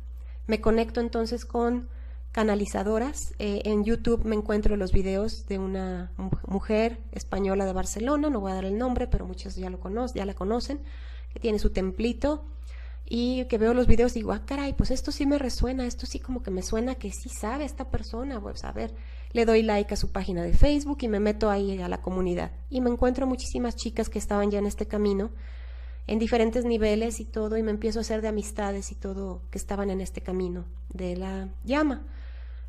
Me conecto entonces con canalizadoras. Eh, en YouTube me encuentro los videos de una mujer española de Barcelona, no voy a dar el nombre, pero muchos ya, lo conoce, ya la conocen, que tiene su templito y que veo los videos y digo, ah, caray, pues esto sí me resuena, esto sí como que me suena que sí sabe esta persona, pues a ver, le doy like a su página de Facebook y me meto ahí a la comunidad. Y me encuentro muchísimas chicas que estaban ya en este camino en diferentes niveles y todo, y me empiezo a hacer de amistades y todo que estaban en este camino de la llama.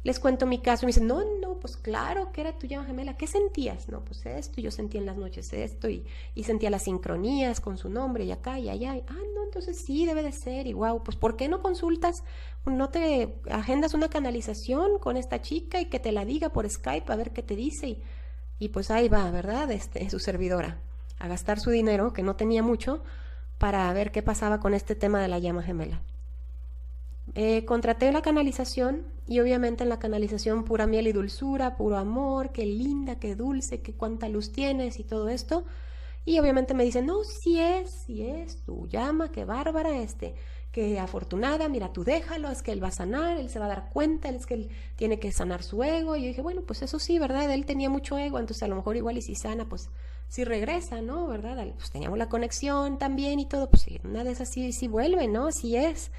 Les cuento mi caso y me dicen, no, no, pues claro que era tu llama gemela, ¿qué sentías? No, pues esto, yo sentía en las noches esto y, y sentía las sincronías con su nombre y acá y allá. Y, ah, no, entonces sí, debe de ser y wow, pues ¿por qué no consultas, no te agendas una canalización con esta chica y que te la diga por Skype a ver qué te dice? Y, y pues ahí va, ¿verdad? Este, su servidora, a gastar su dinero, que no tenía mucho, para ver qué pasaba con este tema de la llama gemela. Eh, contraté la canalización y obviamente en la canalización pura miel y dulzura, puro amor, qué linda, qué dulce, qué cuánta luz tienes y todo esto. Y obviamente me dicen, no, si sí es, si sí es, tu llama, qué bárbara este, qué afortunada, mira, tú déjalo, es que él va a sanar, él se va a dar cuenta, él es que él tiene que sanar su ego. Y yo dije, bueno, pues eso sí, ¿verdad? Él tenía mucho ego, entonces a lo mejor igual y si sana, pues si regresa, ¿no? ¿Verdad? Pues teníamos la conexión también y todo, pues una vez así sí, vuelve, ¿no? Si es.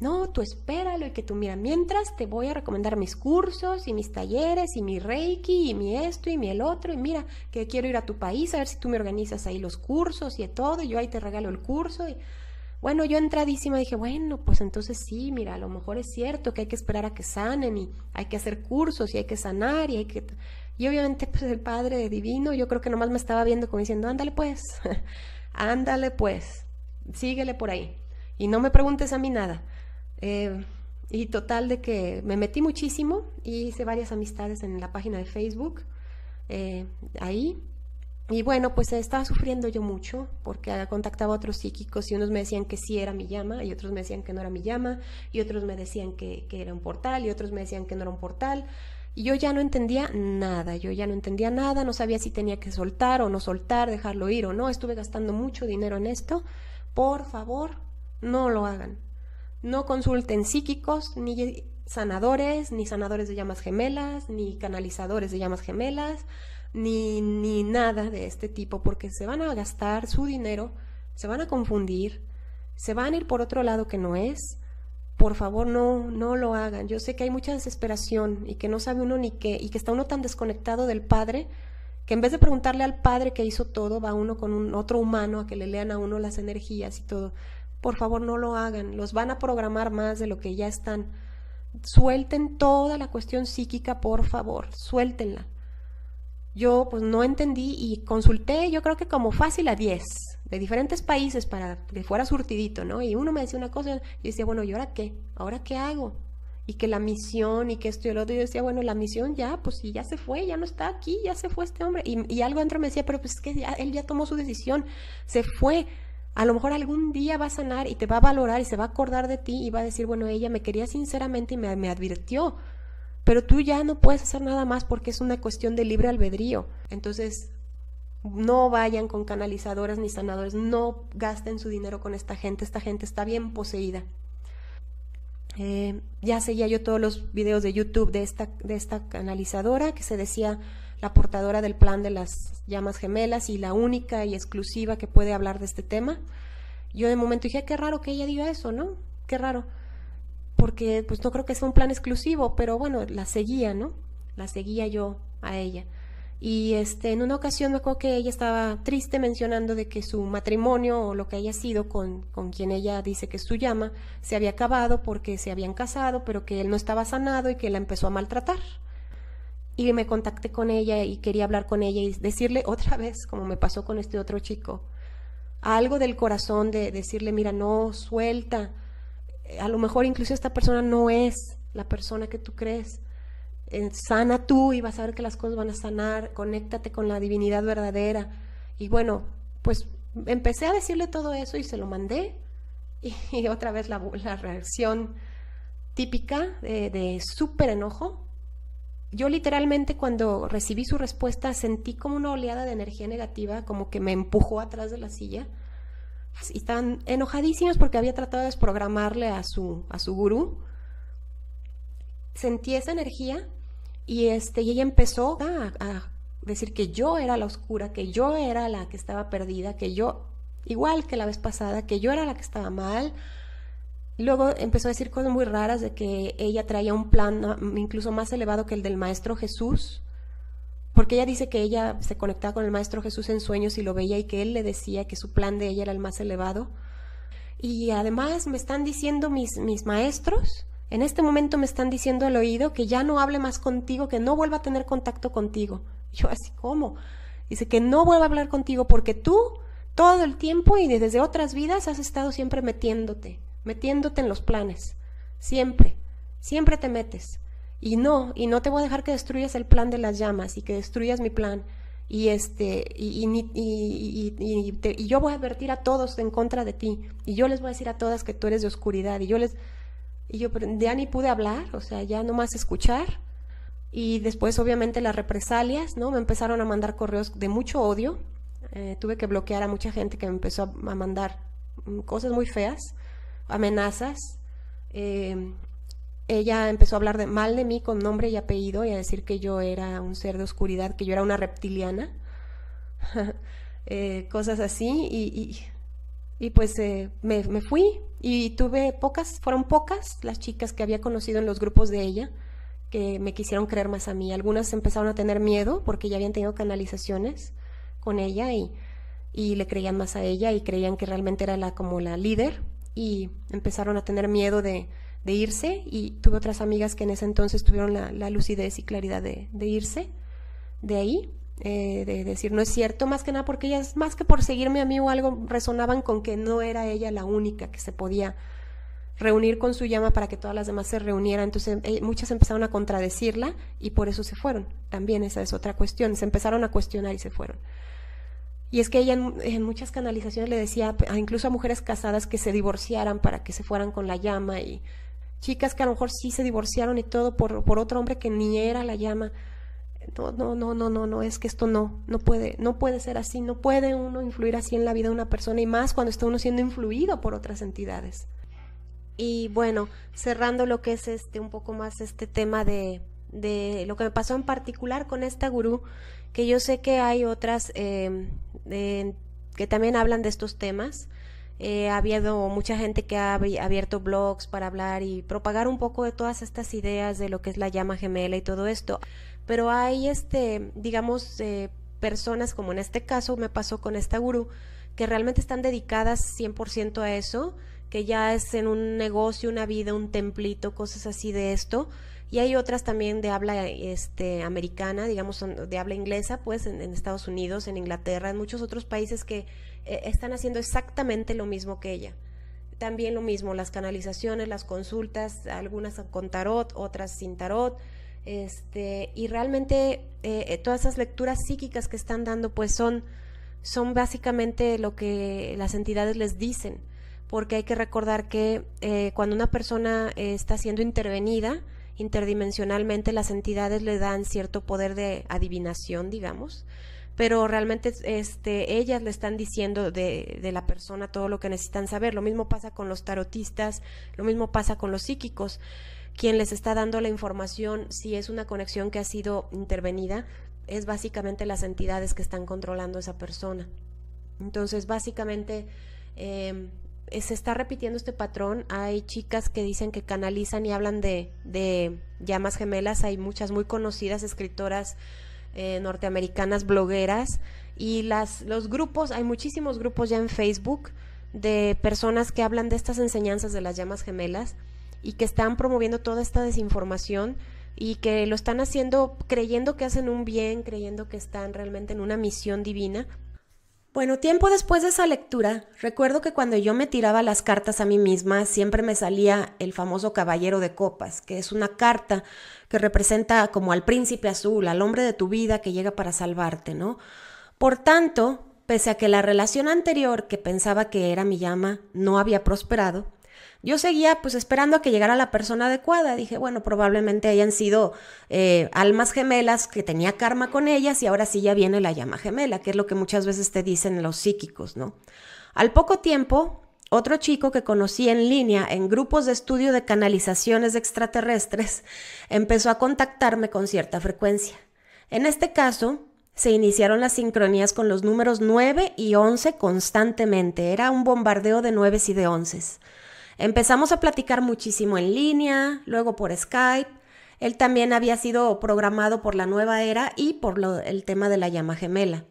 No, tú espéralo y que tú mira, mientras te voy a recomendar mis cursos y mis talleres y mi reiki y mi esto y mi el otro y mira que quiero ir a tu país a ver si tú me organizas ahí los cursos y todo, y yo ahí te regalo el curso y bueno, yo entradísima dije, bueno, pues entonces sí, mira, a lo mejor es cierto que hay que esperar a que sanen y hay que hacer cursos y hay que sanar y hay que y obviamente, pues el Padre Divino, yo creo que nomás me estaba viendo como diciendo, ándale pues, [LAUGHS] ándale pues, síguele por ahí. Y no me preguntes a mí nada. Eh, y total de que me metí muchísimo y hice varias amistades en la página de Facebook, eh, ahí. Y bueno, pues estaba sufriendo yo mucho porque contactaba a otros psíquicos y unos me decían que sí era mi llama y otros me decían que no era mi llama y otros me decían que, que era un portal y otros me decían que no era un portal yo ya no entendía nada, yo ya no entendía nada, no sabía si tenía que soltar o no soltar, dejarlo ir o no, estuve gastando mucho dinero en esto. Por favor, no lo hagan. No consulten psíquicos, ni sanadores, ni sanadores de llamas gemelas, ni canalizadores de llamas gemelas, ni, ni nada de este tipo, porque se van a gastar su dinero, se van a confundir, se van a ir por otro lado que no es por favor no, no lo hagan. Yo sé que hay mucha desesperación y que no sabe uno ni qué, y que está uno tan desconectado del Padre, que en vez de preguntarle al Padre que hizo todo, va uno con un otro humano a que le lean a uno las energías y todo. Por favor no lo hagan, los van a programar más de lo que ya están. Suelten toda la cuestión psíquica, por favor, suéltenla yo pues no entendí y consulté, yo creo que como fácil a 10 de diferentes países para que fuera surtidito, ¿no? Y uno me decía una cosa, yo decía, bueno, ¿y ahora qué? ¿Ahora qué hago? Y que la misión y que esto y el otro, yo decía, bueno, la misión ya, pues si ya se fue, ya no está aquí, ya se fue este hombre. Y, algo dentro me decía, pero pues es que él ya tomó su decisión, se fue. A lo mejor algún día va a sanar y te va a valorar y se va a acordar de ti y va a decir, bueno, ella me quería sinceramente y me, me advirtió pero tú ya no puedes hacer nada más porque es una cuestión de libre albedrío. Entonces, no vayan con canalizadoras ni sanadores, no gasten su dinero con esta gente, esta gente está bien poseída. Eh, ya seguía yo todos los videos de YouTube de esta, de esta canalizadora que se decía la portadora del plan de las llamas gemelas y la única y exclusiva que puede hablar de este tema. Yo de momento dije, ah, qué raro que ella diga eso, ¿no? Qué raro porque pues no creo que sea un plan exclusivo, pero bueno, la seguía, ¿no? La seguía yo a ella. Y este, en una ocasión me acuerdo que ella estaba triste mencionando de que su matrimonio o lo que haya sido con, con quien ella dice que es su llama se había acabado porque se habían casado, pero que él no estaba sanado y que la empezó a maltratar. Y me contacté con ella y quería hablar con ella y decirle otra vez, como me pasó con este otro chico, algo del corazón de decirle, mira, no, suelta, eh, a lo mejor incluso esta persona no es la persona que tú crees. Eh, sana tú y vas a ver que las cosas van a sanar, conéctate con la divinidad verdadera. Y bueno, pues empecé a decirle todo eso y se lo mandé. [LAUGHS] Y, otra vez la, reacción típica de, de súper enojo. Yo literalmente cuando recibí su respuesta sentí como una oleada de energía negativa, como que me empujó atrás de la silla y estaban enojadísimas porque había tratado de desprogramarle a su, a su gurú. Sentí esa energía y, este, y ella empezó a decir que yo era la oscura, que yo era la que estaba perdida, que yo, igual que la vez pasada, que yo era la que estaba mal. Luego empezó a decir cosas muy raras de que ella traía un plan ah, incluso más elevado que el del Maestro Jesús, porque ella dice que ella se conectaba con el Maestro Jesús en sueños y lo veía y que él le decía que su plan de ella era el más elevado. Y además me están diciendo mis, mis maestros, en este momento me están diciendo al oído que ya no hable más contigo, que no vuelva a tener contacto contigo. Yo así como. Dice que no vuelva a hablar contigo porque tú todo el tiempo y desde otras vidas has estado siempre metiéndote, metiéndote en los planes, siempre, siempre te metes. Y no, y no te voy a dejar que destruyas el plan de las llamas y que destruyas mi plan. Y, este, y, y, y, y, yo voy a advertir a todos en contra de ti. Y yo les voy a decir a todas que tú eres de oscuridad. Y yo les... Y yo ya ni pude hablar, o sea, ya nomás escuchar. Y después, obviamente, las represalias, ¿no? Me empezaron a mandar correos de mucho odio. Eh, tuve que bloquear a mucha gente que me empezó a, mandar mm, cosas muy feas, amenazas. Eh, ella empezó a hablar de, mal de mí con nombre y apellido y a decir que yo era un ser de oscuridad, que yo era una reptiliana, [LAUGHS] eh, cosas así, y, pues eh, me, fui y tuve pocas, fueron pocas las chicas que había conocido en los grupos de ella que me quisieron creer más a mí. Algunas empezaron a tener miedo porque ya habían tenido canalizaciones con ella y, y le creían más a ella y creían que realmente era la, como la líder y empezaron a tener miedo de de irse y tuve otras amigas que en ese entonces tuvieron la, lucidez y claridad de, irse de ahí, eh, de decir no es cierto, más que nada porque ellas, más que por seguirme a mí o algo, resonaban con que no era ella la única que se podía reunir con su llama para que todas las demás se reunieran. Entonces eh, muchas empezaron a contradecirla y por eso se fueron. También esa es otra cuestión, se empezaron a cuestionar y se fueron. Y es que ella en, muchas canalizaciones le decía incluso a mujeres casadas que se divorciaran para que se fueran con la llama y chicas que a lo mejor sí se divorciaron y todo por, por otro hombre que ni era la llama. No, no, no, no, no, no, es que esto no, no puede, no puede ser así, no puede uno influir así en la vida de una persona y más cuando está uno siendo influido por otras entidades. Y bueno, cerrando lo que es este un poco más este tema de, de lo que me pasó en particular con esta gurú, que yo sé que hay otras eh, que también hablan de estos temas, eh, ha habido mucha gente que ha abierto blogs para hablar y propagar un poco de todas estas ideas de lo que es la llama gemela y todo esto. Pero hay, este, digamos, eh, personas como en este caso me pasó con esta gurú, que realmente están dedicadas 100% a eso, que ya es en un negocio, una vida, un templito, cosas así de esto. Y hay otras también de habla este, americana, digamos, de habla inglesa, pues en Estados Unidos, en Inglaterra, en muchos otros países que e, están haciendo exactamente lo mismo que ella. También lo mismo, las canalizaciones, las consultas, algunas con tarot, otras sin tarot. Este, y realmente eh, eh, todas esas lecturas psíquicas que están dando, pues son, son básicamente lo que las entidades les dicen, porque hay que recordar que eh, cuando una persona está siendo intervenida interdimensionalmente, las entidades le dan cierto poder de adivinación, digamos, pero realmente este, ellas le están diciendo de, de la persona todo lo que necesitan saber. Lo mismo pasa con los tarotistas, lo mismo pasa con los psíquicos. Quien les está dando la información, si es una conexión que ha sido intervenida, es básicamente las entidades que están controlando esa persona. Entonces, básicamente, em, eh, se está repitiendo este patrón. Hay chicas que dicen que canalizan y hablan de, de llamas gemelas. Hay muchas muy conocidas escritoras eh, norteamericanas blogueras y las, los grupos, hay muchísimos grupos ya en Facebook de personas que hablan de estas enseñanzas de las llamas gemelas y que están promoviendo toda esta desinformación y que lo están haciendo creyendo que hacen un bien, creyendo que están realmente en una misión divina, bueno, tiempo después de esa lectura, recuerdo que cuando yo me tiraba las cartas a mí misma, siempre me salía el famoso Caballero de Copas, que es una carta que representa como al príncipe azul, al hombre de tu vida que llega para salvarte, ¿no? Por tanto, pese a que la relación anterior que pensaba que era mi llama no había prosperado, yo seguía pues esperando a que llegara la persona adecuada. Dije, bueno, probablemente hayan sido eh, almas gemelas que tenía karma con ellas y ahora sí ya viene la llama gemela, que es lo que muchas veces te dicen los psíquicos, ¿no? Al poco tiempo, otro chico que conocí en línea en grupos de estudio de canalizaciones extraterrestres empezó a contactarme con cierta frecuencia. En este caso, se iniciaron las sincronías con los números 9 y 11 constantemente. Era un bombardeo de 9 y de 11. Empezamos a platicar muchísimo en línea, luego por Skype. Él también había sido programado por la nueva era y por el tema de la llama gemela.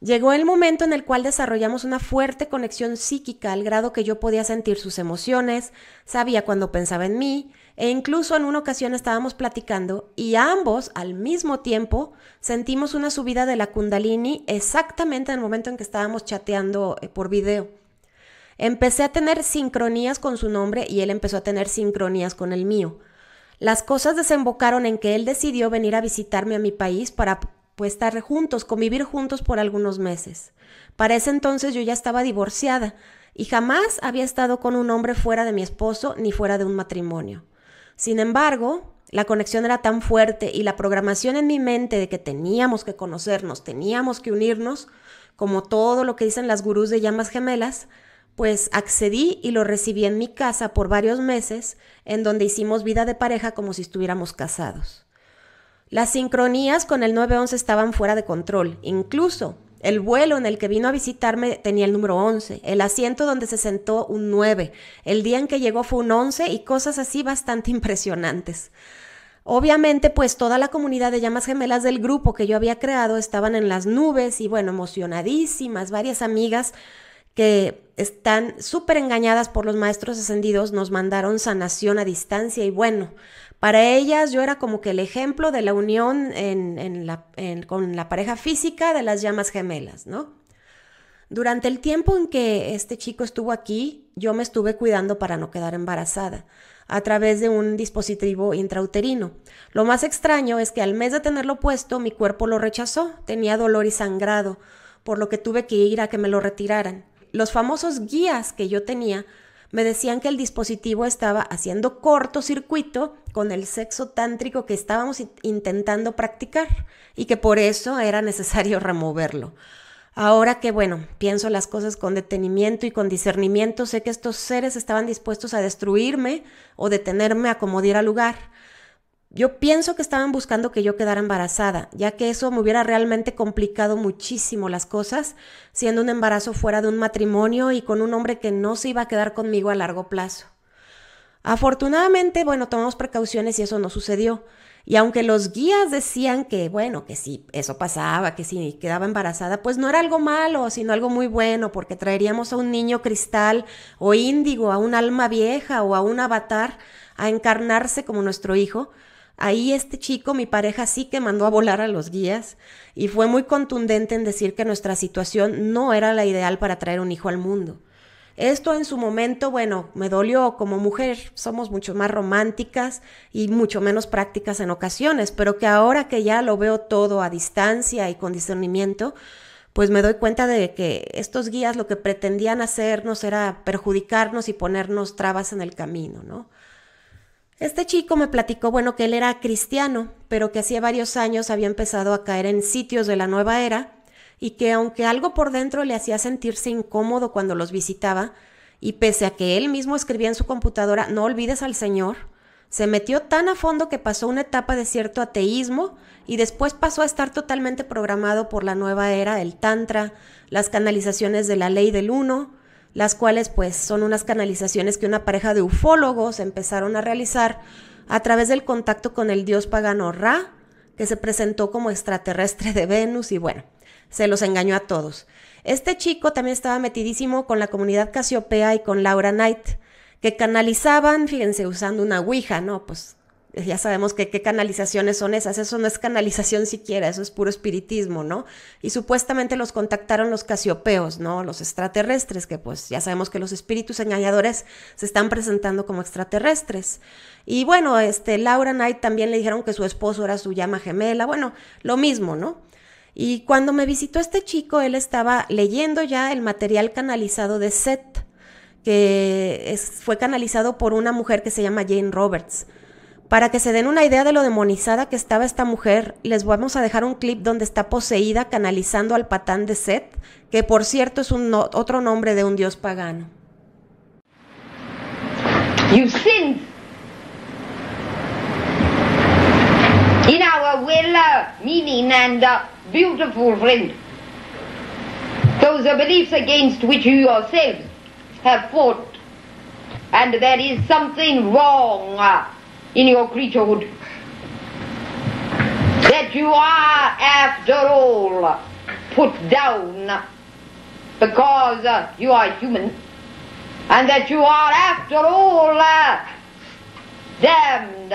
Llegó el momento en el cual desarrollamos una fuerte conexión psíquica al grado que yo podía sentir sus emociones, sabía cuando pensaba en mí e incluso en una ocasión estábamos platicando y ambos al mismo tiempo sentimos una subida de la kundalini exactamente en el momento en que estábamos chateando eh, por video. Empecé a tener sincronías con su nombre y él empezó a tener sincronías con el mío. Las cosas desembocaron en que él decidió venir a visitarme a mi país para pues, estar juntos, convivir juntos por algunos meses. Para ese entonces yo ya estaba divorciada y jamás había estado con un hombre fuera de mi esposo ni fuera de un matrimonio. Sin embargo, la conexión era tan fuerte y la programación en mi mente de que teníamos que conocernos, teníamos que unirnos, como todo lo que dicen las gurús de llamas gemelas, pues accedí y lo recibí en mi casa por varios meses, en donde hicimos vida de pareja como si estuviéramos casados. Las sincronías con el 911 estaban fuera de control, incluso el vuelo en el que vino a visitarme tenía el número 11, el asiento donde se sentó un 9, el día en que llegó fue un 11 y cosas así bastante [LAUGHS] impresionantes. Obviamente, pues toda la comunidad de llamas gemelas del grupo que yo había creado estaban en las nubes y bueno, emocionadísimas, varias amigas que están súper engañadas por los maestros ascendidos, nos mandaron sanación a distancia y bueno, para ellas yo era como que el ejemplo de la unión en, con la pareja física de las llamas gemelas, ¿no? Durante el tiempo en que este chico estuvo aquí, yo me estuve cuidando para no quedar embarazada a través de un dispositivo intrauterino. Lo más extraño es que al mes de tenerlo puesto, mi cuerpo lo rechazó, tenía dolor y sangrado, por lo que tuve que ir a que me lo retiraran los famosos guías que yo tenía me decían que el dispositivo estaba haciendo cortocircuito con el sexo tántrico que estábamos intentando practicar y que por eso era necesario [LAUGHS] removerlo. Ahora que, bueno, pienso las cosas con detenimiento y con discernimiento, sé que estos seres estaban dispuestos a destruirme o detenerme a como diera lugar. Yo pienso que estaban buscando que yo quedara embarazada, ya que eso me hubiera realmente complicado muchísimo las cosas, siendo un embarazo fuera de un matrimonio y con un hombre que no se iba a quedar conmigo a largo plazo. Afortunadamente, bueno, tomamos precauciones y eso no sucedió. Y aunque los guías decían que, bueno, que si eso pasaba, que si quedaba embarazada, pues no era algo malo, sino algo muy bueno, porque traeríamos a un niño cristal o índigo, a un alma vieja o a un avatar a encarnarse como nuestro hijo, Ahí este chico, mi pareja, sí que mandó a volar a los guías y fue muy contundente en decir que nuestra situación no era la ideal para traer un hijo al mundo. Esto en su momento, bueno, me dolió como mujer, somos mucho más románticas y mucho menos prácticas en ocasiones, pero que ahora que ya lo veo todo a distancia y con discernimiento, pues me doy cuenta de que estos guías lo que pretendían hacernos era perjudicarnos y ponernos trabas en el camino, ¿no? Este chico me platicó, bueno, que él era cristiano, pero que hacía varios años había empezado a caer en sitios de la nueva era y que aunque algo por dentro le hacía sentirse incómodo cuando los visitaba, y pese a que él mismo escribía en su computadora, no olvides al Señor, se metió tan a fondo que pasó una etapa de cierto ateísmo y después pasó a estar totalmente programado por la nueva era, el Tantra, las canalizaciones de la ley del uno, las cuales pues son unas canalizaciones que una pareja de ufólogos empezaron a realizar a través del contacto con el dios pagano Ra, que se presentó como extraterrestre de Venus y bueno, se los engañó a todos. Este chico también estaba metidísimo con la comunidad Casiopea y con Laura Knight, que canalizaban, fíjense, usando una ouija, ¿no? Pues eh, ya sabemos que qué canalizaciones son esas. Eso no es canalización siquiera, eso es puro espiritismo, ¿no? Y supuestamente los contactaron los casiopeos, ¿no? Los extraterrestres, que pues ya sabemos que los espíritus engañadores se están presentando como extraterrestres. Y bueno, este, Laura Knight también le dijeron que su esposo era su llama gemela. Bueno, lo mismo, ¿no? Y cuando me visitó este chico, él estaba leyendo ya el material canalizado de Seth, que fue canalizado por una mujer que se llama Jane Roberts. Para que se den una idea de lo demonizada que estaba esta mujer, les vamos a dejar un clip donde está poseída canalizando al patán de Set, que por cierto es un otro nombre de un dios pagano. You sin in our well meaning and beautiful friend. Those are beliefs against which you yourselves have fought. And there is something wrong. in your creaturehood. That you are, after all, put down because you are human. And that you are, after all, damned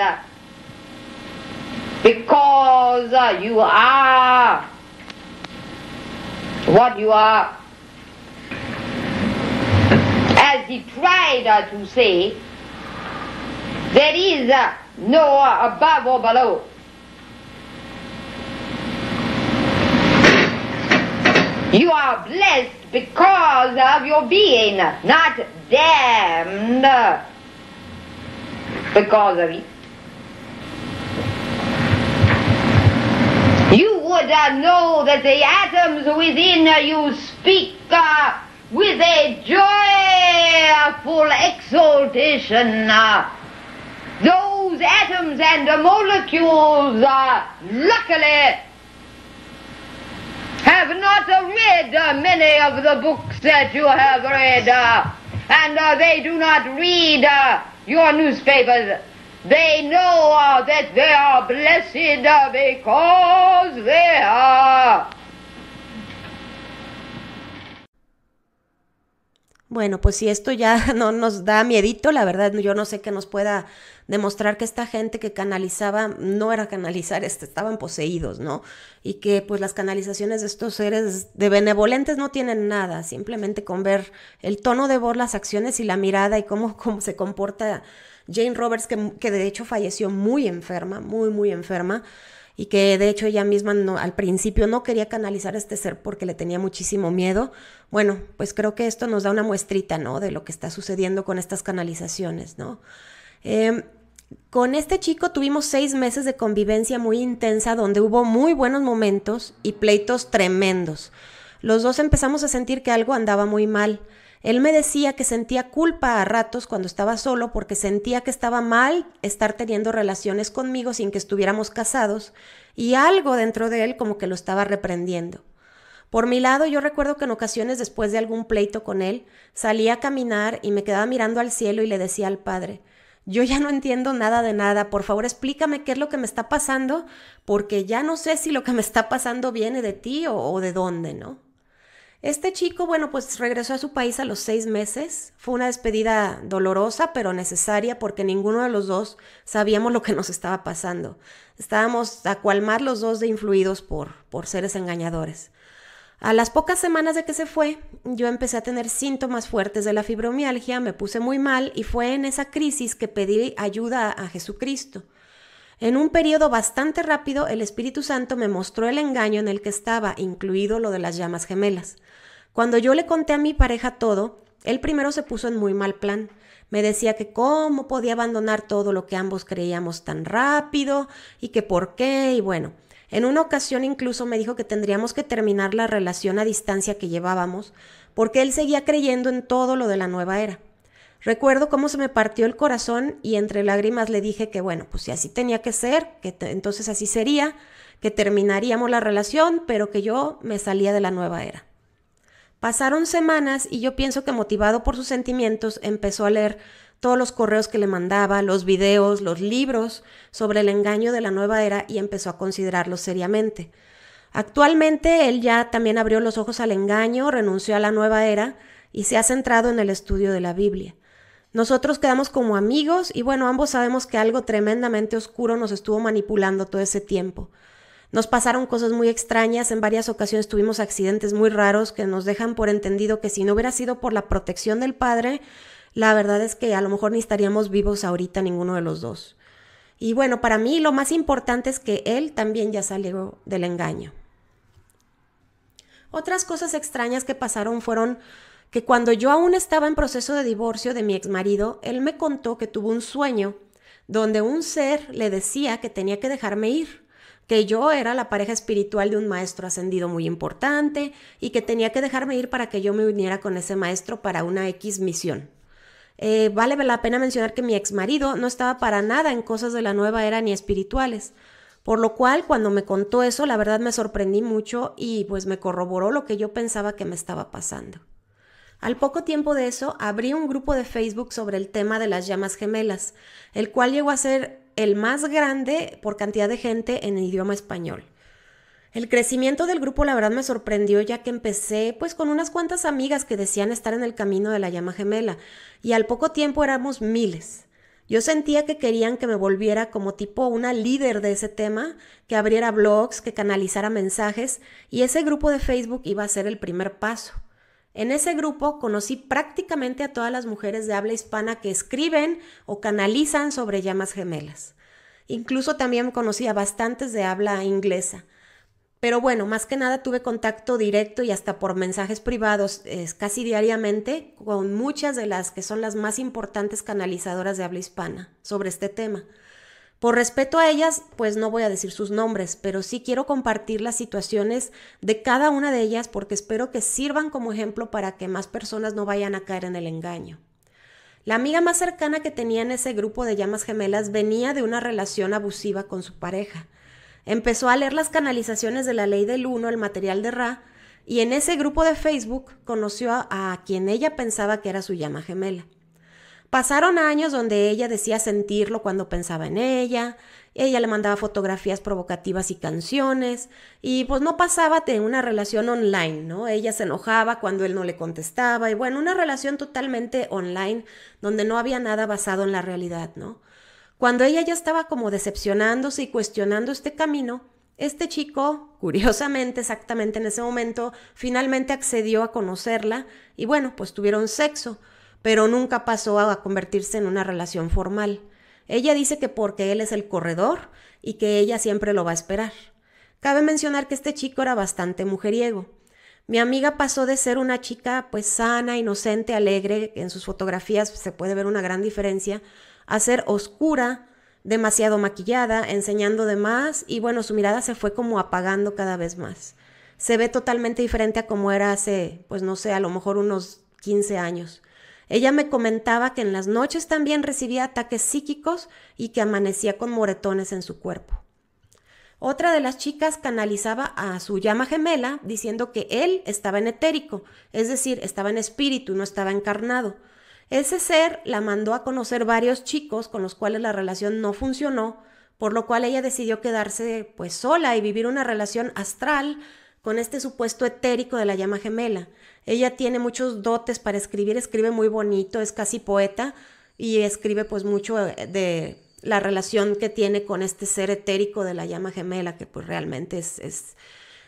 because you are what you are. As he tried to say, there is uh, no uh, above or below. You are blessed because of your being, not damned because of it. You would uh, know that the atoms within uh, you speak uh, with a joyful exaltation. Those atoms and molecules are luckily have not read many of the books that you have read, uh, and uh, they do not read uh, your newspapers. They know that they are blessed because they are Bueno, pues si esto ya [LAUGHS] no nos da miedito, la verdad yo no sé qué nos pueda demostrar que esta gente que canalizaba no era canalizar, este, estaban poseídos, ¿no? Y que pues las canalizaciones de estos seres de benevolentes no tienen nada, simplemente con ver el tono de voz, las acciones y la mirada y cómo, cómo se comporta Jane Roberts, que, que de hecho falleció muy enferma, muy, muy enferma y que de hecho ella misma al principio no quería canalizar a este ser porque le tenía muchísimo miedo. Bueno, pues creo que esto nos da una muestrita, ¿no? De lo que está sucediendo con estas canalizaciones, ¿no? Em, con este chico tuvimos seis meses de convivencia muy intensa donde hubo muy buenos momentos y pleitos tremendos. Los dos empezamos a sentir que algo andaba muy mal. Él me decía que sentía culpa a ratos cuando estaba solo porque sentía que estaba mal estar teniendo relaciones conmigo sin que estuviéramos casados y algo dentro de él como que lo estaba reprendiendo. Por mi lado, yo recuerdo que en ocasiones después de algún pleito con él, salía a caminar y me quedaba mirando al cielo y le decía al padre, yo ya no entiendo nada de nada, por favor explícame qué es lo que me está pasando, porque ya no sé si lo que me está pasando viene de ti o, de dónde, ¿no? Este chico, bueno, pues regresó a su país a los seis meses. Fue una despedida dolorosa, pero necesaria, porque ninguno de los dos sabíamos lo que nos estaba pasando. Estábamos a cualmar los dos de influidos por, por seres engañadores. A las pocas semanas de que se fue, yo empecé a tener síntomas fuertes de la fibromialgia, me puse muy mal y fue en esa crisis que pedí ayuda a Jesucristo. En un periodo bastante rápido, el Espíritu Santo me mostró el engaño en el que estaba, incluido lo de las llamas gemelas. Cuando yo le conté a mi pareja todo, él primero se puso en muy mal plan. Me decía que cómo podía abandonar todo lo que ambos creíamos tan rápido y que por qué y bueno. En una ocasión incluso me dijo que tendríamos que terminar la relación a distancia que llevábamos porque él seguía creyendo en todo lo de la nueva era. Recuerdo cómo se me partió el corazón y entre lágrimas le dije que bueno, pues si así tenía que ser, que entonces así sería, que terminaríamos la relación, pero que yo me salía de la nueva era. Pasaron semanas y yo pienso que motivado por sus sentimientos empezó a leer todos los correos que le mandaba, los videos, los libros sobre el engaño de la nueva era y empezó a considerarlos seriamente. Actualmente él ya también abrió los ojos al engaño, renunció a la nueva era y se ha centrado en el estudio de la Biblia. Nosotros quedamos como amigos y bueno, ambos sabemos que algo tremendamente oscuro nos estuvo manipulando todo ese tiempo. Nos pasaron cosas muy extrañas, en varias ocasiones tuvimos accidentes muy raros que nos dejan por entendido que si no hubiera sido por la protección del padre, la verdad es que a lo mejor ni estaríamos vivos ahorita ninguno de los dos. Y bueno, para mí lo más importante es que él también ya salió del engaño. Otras cosas extrañas que pasaron fueron que cuando yo aún estaba en proceso de divorcio de mi exmarido, él me contó que tuvo un sueño donde un ser le decía que tenía que dejarme ir que yo era la pareja espiritual de un maestro ascendido muy importante y que tenía que dejarme ir para que yo me uniera con ese maestro para una X misión. Eh, vale la pena mencionar que mi ex marido no estaba para nada en cosas de la nueva era ni espirituales, por lo cual cuando me contó eso la verdad me sorprendí mucho y pues me corroboró lo que yo pensaba que me estaba pasando. Al poco tiempo de eso abrí un grupo de Facebook sobre el tema de las llamas gemelas, el cual llegó a ser el más grande por cantidad de gente en el idioma español. El crecimiento del grupo la verdad me sorprendió ya que empecé pues con unas cuantas amigas que decían estar en el camino de la llama gemela y al poco tiempo éramos miles. Yo sentía que querían que me volviera como tipo una líder de ese tema, que abriera blogs, que canalizara mensajes y ese grupo de Facebook iba a ser el primer paso. En ese grupo conocí prácticamente a todas las mujeres de habla hispana que escriben o canalizan sobre llamas gemelas. Incluso también conocí bastantes de habla inglesa. Pero bueno, más que nada tuve contacto directo y hasta por mensajes privados casi diariamente con muchas de las que son las más importantes canalizadoras de habla hispana sobre este tema. Por respeto a ellas, pues no voy a decir sus nombres, pero sí quiero compartir las situaciones de cada una de ellas porque espero que sirvan como ejemplo para que más personas no vayan a caer en el engaño. La amiga más cercana que tenía en ese grupo de llamas gemelas venía de una relación abusiva con su pareja. Empezó a leer las canalizaciones de la ley del 1, el material de Ra, y en ese grupo de Facebook conoció a, a quien ella pensaba que era su llama gemela. Pasaron años donde ella decía sentirlo cuando pensaba en ella, ella le mandaba fotografías provocativas y canciones, y pues no pasaba de una relación online, ¿no? Ella se enojaba cuando él no le contestaba, y bueno, una relación totalmente online donde no había nada basado en la realidad, ¿no? Cuando ella ya estaba como decepcionándose y cuestionando este camino, este chico, [LAUGHS] curiosamente, exactamente en ese momento, finalmente accedió a conocerla y bueno, pues tuvieron sexo pero nunca pasó a convertirse en una relación formal. Ella dice que porque él es el corredor y que ella siempre lo va a esperar. Cabe mencionar que este chico era bastante mujeriego. Mi amiga pasó de ser una chica pues sana, inocente, alegre, en sus fotografías se puede ver una gran diferencia, a ser oscura, demasiado maquillada, enseñando de más y bueno, su mirada se fue como apagando cada vez más. Se ve totalmente diferente a como era hace, pues no sé, a lo mejor unos 15 años. Ella me comentaba que en las noches también recibía ataques psíquicos y que amanecía con moretones en su cuerpo. Otra de las chicas canalizaba a su llama gemela diciendo que él estaba en etérico, es decir, estaba en espíritu, no estaba encarnado. Ese ser la mandó a conocer varios chicos con los cuales la relación no funcionó, por lo cual ella decidió quedarse pues sola y vivir una relación astral con este supuesto etérico de la llama gemela. Ella tiene muchos dotes para escribir, escribe muy bonito, es casi poeta y escribe pues mucho eh, de la relación que tiene con este ser etérico de la llama gemela, que pues realmente es,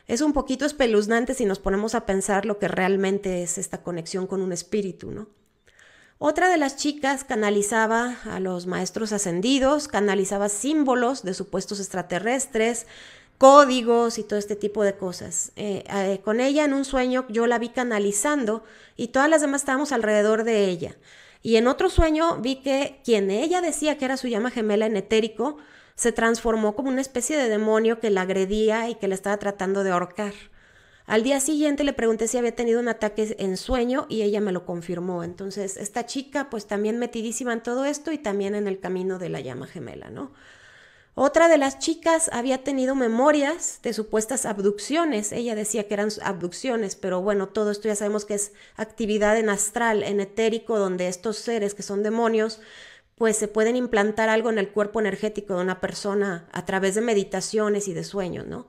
es, un poquito espeluznante si nos ponemos a pensar lo que realmente es esta conexión con un espíritu, ¿no? Otra de las chicas canalizaba a los maestros ascendidos, canalizaba símbolos de supuestos extraterrestres, códigos y todo este tipo de cosas. Eh, eh, con ella en un sueño yo la vi canalizando y todas las demás estábamos alrededor de ella. Y en otro sueño vi que quien ella decía que era su llama gemela en etérico se transformó como una especie de demonio que la agredía y que la estaba tratando de ahorcar. Al día siguiente le pregunté si había tenido un ataque en sueño y ella me lo confirmó. Entonces, esta chica pues también metidísima en todo esto y también en el camino de la llama gemela, ¿no? Otra de las chicas había tenido memorias de supuestas abducciones. Ella decía que eran abducciones, pero bueno, todo esto ya sabemos que es actividad en astral, en etérico, donde estos seres que son demonios, pues se pueden implantar algo en el cuerpo energético de una persona a través de meditaciones y de sueños, ¿no?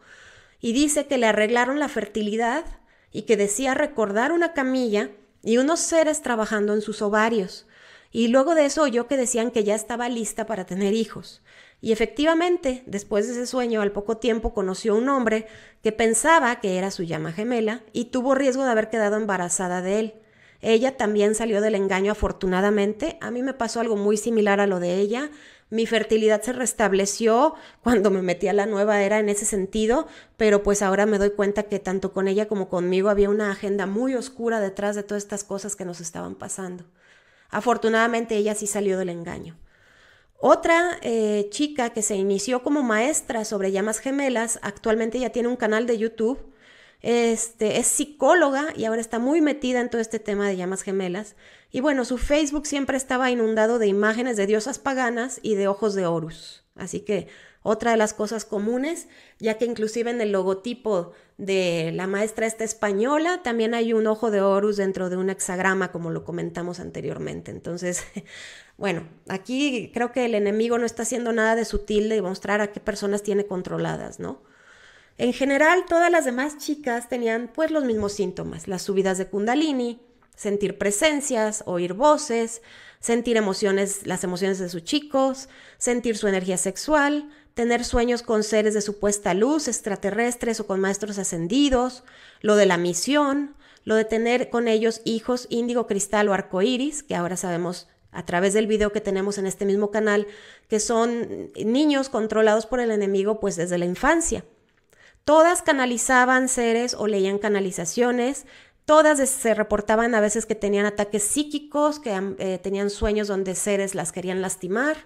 Y dice que le arreglaron la fertilidad y que decía recordar una camilla y unos seres trabajando en sus ovarios. Y luego de eso oyó que decían que ya estaba lista para tener hijos. Y efectivamente, después de ese sueño, al poco tiempo conoció un hombre que pensaba que era su llama gemela y tuvo riesgo de haber quedado embarazada de él. Ella también salió del engaño afortunadamente. A mí me pasó algo muy similar a lo de ella. Mi fertilidad se restableció cuando me metí a la nueva era en ese sentido, pero pues ahora me doy cuenta que tanto con ella como conmigo había una agenda muy oscura detrás de todas estas cosas que nos estaban pasando. Afortunadamente ella sí salió del engaño. Otra eh, chica que se inició como maestra sobre llamas gemelas, actualmente ya tiene un canal de YouTube, este, es psicóloga y ahora está muy metida en todo este tema de llamas gemelas. Y bueno, su Facebook siempre estaba inundado de imágenes de diosas paganas y de ojos de Horus. Así que otra de las cosas comunes, ya que inclusive en el logotipo de la maestra esta española, también hay un ojo de Horus dentro de un hexagrama, como lo comentamos anteriormente. Entonces, [LAUGHS] bueno, aquí creo que el enemigo no está haciendo nada de sutil de mostrar a qué personas tiene controladas, ¿no? En general, todas las demás chicas tenían pues los mismos síntomas, las subidas de kundalini, sentir presencias, oír voces, sentir emociones, las emociones de sus chicos, sentir su energía sexual, tener sueños con seres de supuesta luz, extraterrestres o con maestros ascendidos, lo de la misión, lo de tener con ellos hijos índigo, cristal o iris, que ahora sabemos a través del video que tenemos en este mismo canal, que son niños controlados por el enemigo pues desde la infancia. Todas canalizaban seres o leían canalizaciones, todas se reportaban a veces que tenían ataques psíquicos, que eh, tenían sueños donde seres las querían lastimar,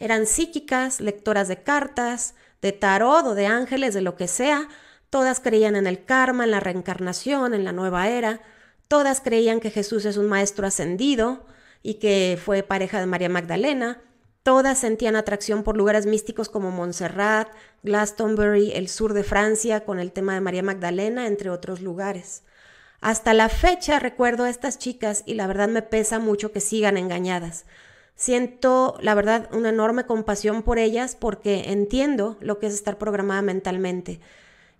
eran psíquicas, lectoras de cartas, de tarot o de ángeles, de lo que sea. Todas creían en el karma, en la reencarnación, en la nueva era. Todas creían que Jesús es un maestro ascendido y que fue pareja de María Magdalena. Todas sentían atracción por lugares místicos como Montserrat, Glastonbury, el sur de Francia, con el tema de María Magdalena, entre otros lugares. Hasta la fecha recuerdo a estas chicas y la verdad me pesa mucho que sigan engañadas. Siento, la verdad, una enorme compasión por ellas porque entiendo lo que es estar programada mentalmente.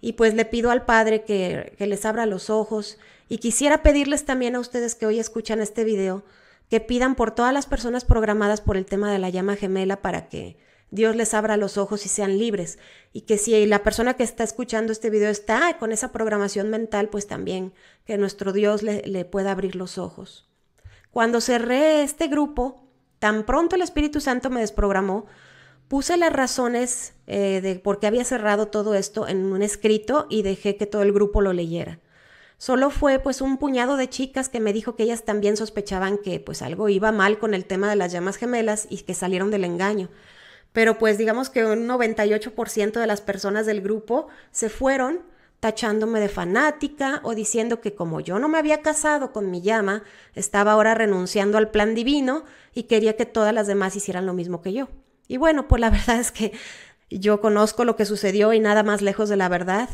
Y pues le pido al Padre que, que les abra los ojos. Y quisiera pedirles también a ustedes que hoy escuchan este video que pidan por todas las personas programadas por el tema de la llama gemela para que Dios les abra los ojos y sean libres. Y que si la persona que está escuchando este video está con esa programación mental, pues también que nuestro Dios le, le pueda abrir los ojos. Cuando cerré este grupo, Tan pronto el Espíritu Santo me desprogramó, puse las razones eh, de por qué había cerrado todo esto en un escrito y dejé que todo el grupo lo leyera. Solo fue pues un puñado de chicas que me dijo que ellas también sospechaban que pues algo iba mal con el tema de las llamas gemelas y que salieron del engaño. Pero pues digamos que un 98% de las personas del grupo se fueron tachándome de fanática o diciendo que como yo no me había casado con mi llama, estaba ahora renunciando al plan divino y quería que todas las demás hicieran lo mismo que yo. Y bueno, pues la [LAUGHS] verdad es que yo conozco lo que sucedió y nada más lejos de la verdad.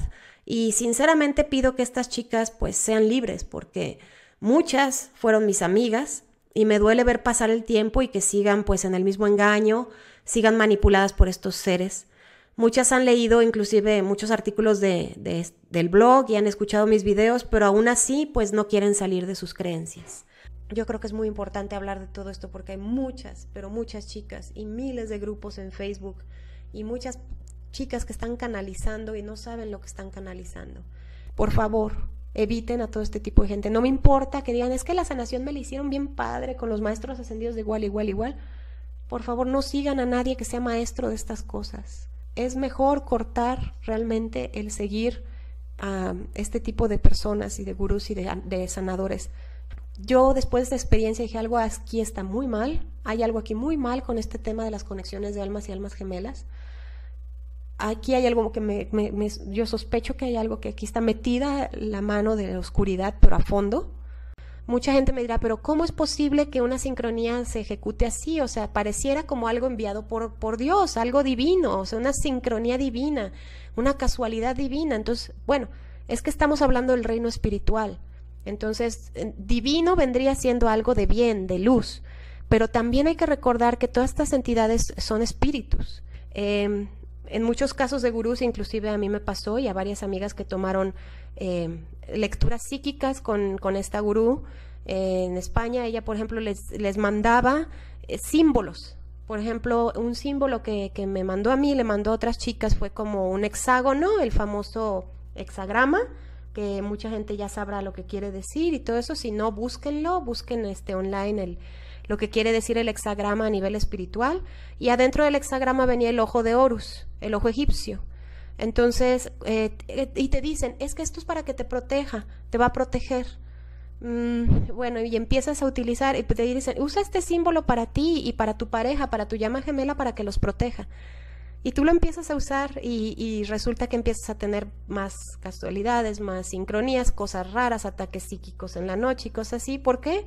Y sinceramente pido que estas chicas pues sean libres porque muchas fueron mis amigas y me duele ver pasar el tiempo y que sigan pues en el mismo engaño, sigan manipuladas por estos seres. Muchas han leído inclusive muchos artículos de, del blog y han escuchado mis videos, pero aún así pues no quieren salir de sus creencias. Yo creo que es muy importante hablar de todo esto porque hay muchas, pero muchas chicas y miles de grupos en Facebook y muchas chicas que están canalizando y no saben lo que están canalizando. Por favor, eviten a todo este tipo de gente. No me importa que digan, es que la sanación me la hicieron bien padre con los maestros ascendidos de igual, igual, igual. Por favor, no sigan a nadie que sea maestro de estas cosas es mejor cortar realmente el seguir a este tipo de personas y de gurús y de, sanadores. Yo después de experiencia dije algo aquí está muy mal, hay algo aquí muy mal con este tema de las conexiones de almas y almas gemelas. Aquí hay algo que yo sospecho que hay algo que aquí está metida la mano de la oscuridad, pero a fondo mucha gente me dirá, pero ¿cómo es posible que una sincronía se ejecute así? O sea, pareciera como algo enviado por, por Dios, algo divino, o sea, una sincronía divina, una casualidad divina. Entonces, bueno, es que estamos hablando del reino espiritual. Entonces, divino vendría siendo algo de bien, de luz. Pero también hay que recordar que todas estas entidades son espíritus. Em, en muchos casos de gurús, inclusive a mí me pasó y a varias amigas que tomaron Em, lecturas psíquicas con, esta gurú en España. Ella, por ejemplo, les, les mandaba eh, símbolos. Por ejemplo, un símbolo que, me mandó a mí, le mandó a otras chicas, fue como un hexágono, el famoso hexagrama, que mucha gente ya sabrá lo que quiere decir y todo eso. Si no, búsquenlo, busquen este online el, lo que quiere decir el hexagrama a nivel espiritual. Y adentro del hexagrama venía el ojo de Horus, el ojo egipcio. Entonces, eh, eh, y te dicen, es que esto es para que te proteja, te va a proteger. Mm, bueno, y empiezas a utilizar, y te dicen, usa este símbolo para ti y para tu pareja, para tu llama gemela, para que los proteja. Y tú lo empiezas a usar y, y resulta que empiezas a tener más casualidades, más sincronías, cosas raras, ataques psíquicos en la noche y cosas así. ¿Por qué?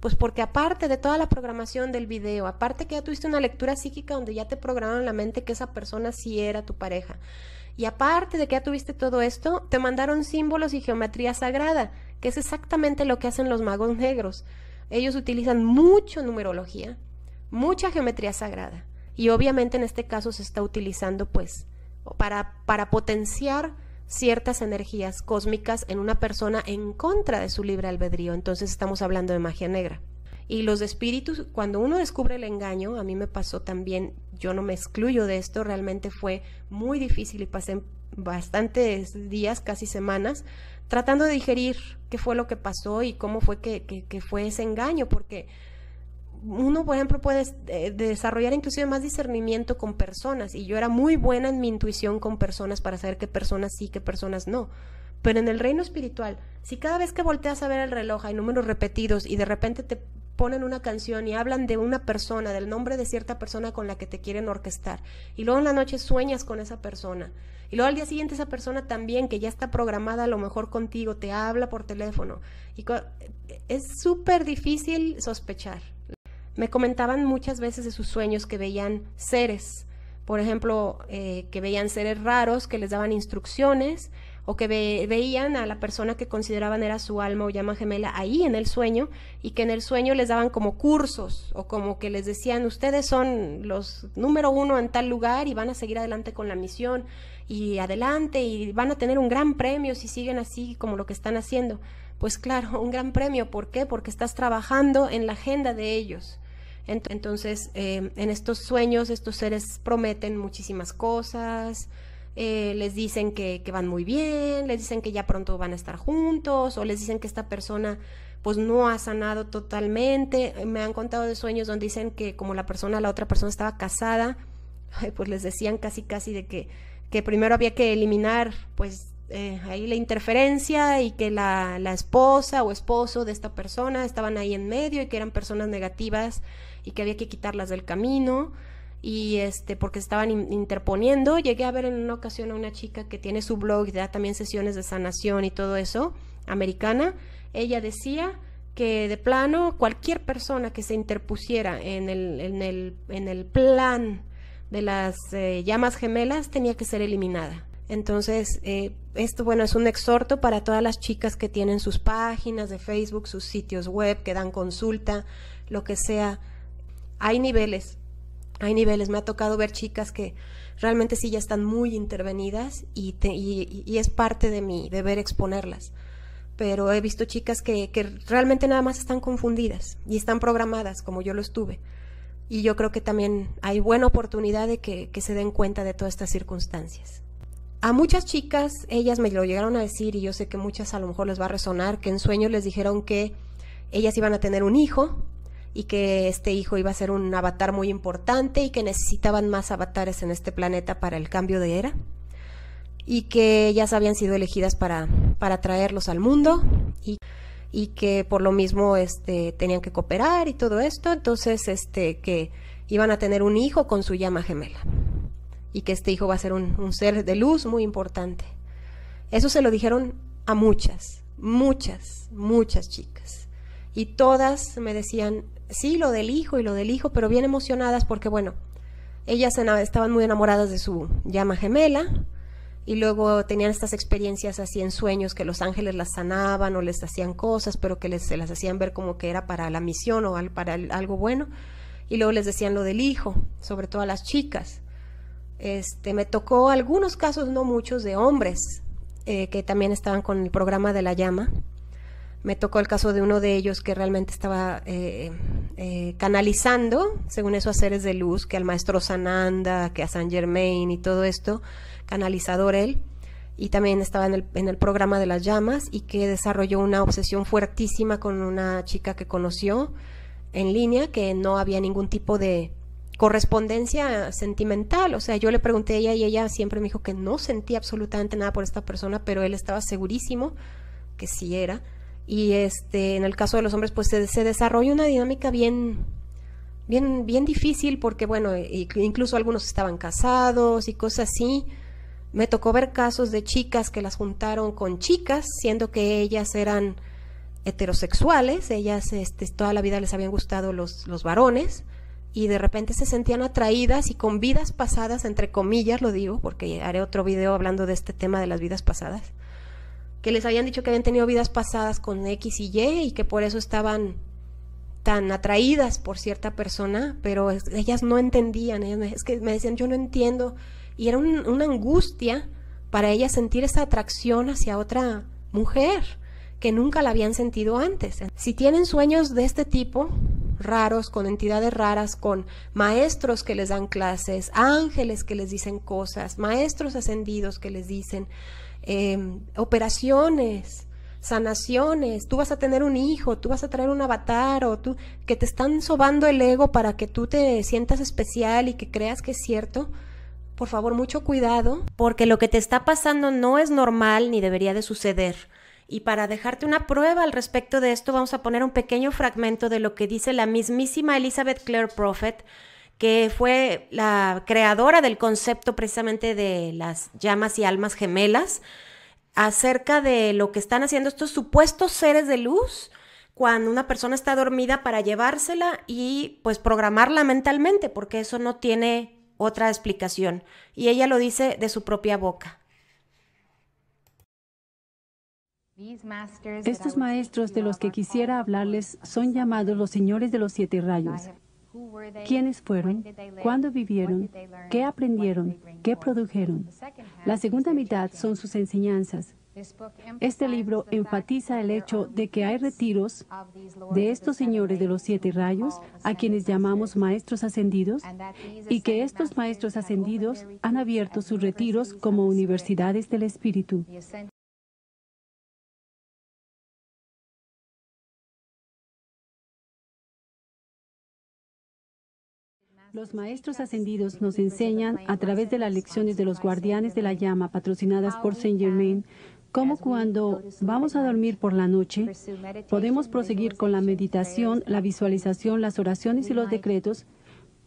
Pues porque aparte de toda la programación del video, aparte que ya tuviste una lectura psíquica donde ya te programaron la mente que esa persona sí era tu pareja, y aparte de que ya tuviste todo esto, te mandaron símbolos y geometría sagrada, que es exactamente lo que hacen los magos negros. Ellos utilizan mucho numerología, mucha geometría sagrada. Y obviamente en este caso se está utilizando pues para, para potenciar ciertas energías cósmicas en una persona en contra de su libre albedrío. Entonces estamos hablando de magia negra. Y los espíritus, cuando uno descubre el engaño, a mí me pasó también, yo no me excluyo de esto, realmente fue muy difícil y pasé bastantes días, casi semanas, tratando de digerir qué fue lo que pasó y cómo fue que, fue ese engaño, porque uno, por ejemplo, puede eh, desarrollar inclusive más discernimiento con personas, y yo era muy buena en mi intuición con personas para saber qué personas sí, qué personas no. Pero en el reino espiritual, si cada vez que volteas a ver el reloj hay números repetidos y de repente te ponen una canción y hablan de una persona, del nombre de cierta persona con la que te quieren orquestar. Y luego en la noche sueñas con esa persona. Y luego al día siguiente esa persona también, que ya está programada a lo mejor contigo, te habla por teléfono. Y es súper difícil sospechar. Me comentaban muchas veces de sus sueños que veían seres, por ejemplo, eh, que veían seres raros, que les daban instrucciones o que veían a la persona que consideraban era su alma o llama gemela ahí en el sueño y que en el sueño les daban como cursos o como que les decían ustedes son los número uno en tal lugar y van a seguir adelante con la misión y adelante y van a tener un gran premio si siguen así como lo que están haciendo. Pues claro, [LAUGHS] un gran premio, ¿por qué? Porque estás trabajando en la agenda de ellos. Entonces, eh, en estos sueños, estos seres prometen muchísimas cosas, eh, les dicen que, van muy bien, les dicen que ya pronto van a estar juntos o les dicen que esta persona pues no ha sanado totalmente. Me han contado de sueños donde dicen que como la persona, la otra persona estaba casada, pues les decían casi casi de que, primero había que eliminar pues eh, ahí la interferencia y que la, la, esposa o esposo de esta persona estaban ahí en medio y que eran personas negativas y que había que quitarlas del camino y este porque estaban interponiendo. Llegué a ver en una ocasión a una chica que tiene su blog y da también sesiones de sanación y todo eso, americana. Ella decía que de plano cualquier persona que se interpusiera en el, en el, en el plan de las eh, llamas gemelas tenía que ser eliminada. Entonces, eh, esto, bueno, es un exhorto para todas las chicas que tienen sus páginas de Facebook, sus sitios web, que dan consulta, lo que sea. Hay niveles, hay niveles. Me ha tocado ver chicas que realmente sí ya están muy intervenidas y, es parte de mi deber exponerlas. Pero he visto chicas que, realmente nada más están confundidas y están programadas, como yo lo estuve. Y yo creo que también hay buena oportunidad de que, que se den cuenta de todas estas circunstancias. A muchas chicas, ellas me lo llegaron a decir y yo sé que muchas a lo mejor les va a resonar, que en sueños les dijeron que ellas iban a tener un hijo y que este hijo iba a ser un avatar muy importante y que necesitaban más avatares en este planeta para el cambio de era y que ellas habían sido elegidas para, para traerlos al mundo y, que por lo mismo este, tenían que cooperar y todo esto, entonces este, que iban a tener un hijo con su llama gemela y que este hijo va a ser un ser de luz muy importante. Eso se lo dijeron a muchas, muchas, muchas chicas y todas me decían, sí, lo del hijo y lo del hijo, pero bien emocionadas porque, bueno, ellas estaban muy enamoradas de su llama gemela y luego tenían estas experiencias así en sueños que los ángeles las sanaban o les hacían cosas, pero que se las hacían ver como que era para la misión o para algo bueno. Y luego les decían lo del hijo, sobre todo a las chicas. Este, me tocó algunos casos, no muchos, de hombres eh, que también estaban con el programa de la llama me tocó el caso de uno de ellos que realmente estaba eh, eh, canalizando, según esos seres de luz, que al maestro Sananda, que a San Germain y todo esto, canalizador él, y también estaba en el, en el programa de las llamas y que desarrolló una obsesión fuertísima con una chica que conoció en línea, que no había ningún tipo de, correspondencia sentimental. O sea, yo le pregunté a ella y ella siempre me dijo que no sentía absolutamente nada por esta persona, pero él estaba segurísimo que sí era y este, en el caso de los hombres, pues se, desarrolla una dinámica bien, bien, bien difícil porque, bueno, incluso algunos estaban casados y cosas así. Me tocó ver casos de chicas que las juntaron con chicas, siendo que ellas eran heterosexuales, ellas este, toda la vida les habían gustado los, los varones y de repente se sentían atraídas y con vidas pasadas, entre comillas lo digo, porque haré otro video hablando de este tema de las vidas pasadas, que les habían dicho que habían tenido vidas pasadas con X y Y y que por eso estaban tan atraídas por cierta persona, pero ellas no entendían, ellas me, es que me decían yo no entiendo y era una angustia para ellas sentir esa atracción hacia otra mujer que nunca la habían sentido antes. Si tienen sueños de este tipo, raros, con entidades raras, con maestros que les dan clases, ángeles que les dicen cosas, maestros ascendidos que les dicen, Em, operaciones, sanaciones, tú vas a tener un hijo, tú vas a traer un avatar o tú que te están sobando el ego para que tú te sientas especial y que creas que es cierto. Por favor, mucho cuidado. Porque lo que te está pasando no es normal ni debería de suceder. Y para dejarte una prueba al respecto de esto, vamos a poner un pequeño fragmento de lo que dice la mismísima Elizabeth Clare Prophet que fue la creadora del concepto precisamente de las llamas y almas gemelas, acerca de lo que están haciendo estos supuestos seres de luz cuando una persona está dormida para llevársela y pues programarla mentalmente, porque eso no tiene otra explicación. Y ella lo dice de su propia boca. Estos maestros de los que quisiera hablarles son llamados los señores de los siete rayos quiénes fueron, cuándo vivieron, qué aprendieron, qué produjeron. La segunda mitad son sus enseñanzas. Este libro enfatiza el hecho de que hay retiros de estos señores de los siete rayos, a quienes llamamos maestros ascendidos, y que estos maestros ascendidos han abierto sus retiros como universidades del espíritu. Los maestros ascendidos nos enseñan a través de las lecciones de los guardianes de la llama patrocinadas por Saint Germain cómo cuando vamos a dormir por la noche podemos proseguir con la meditación, la visualización, las oraciones y los decretos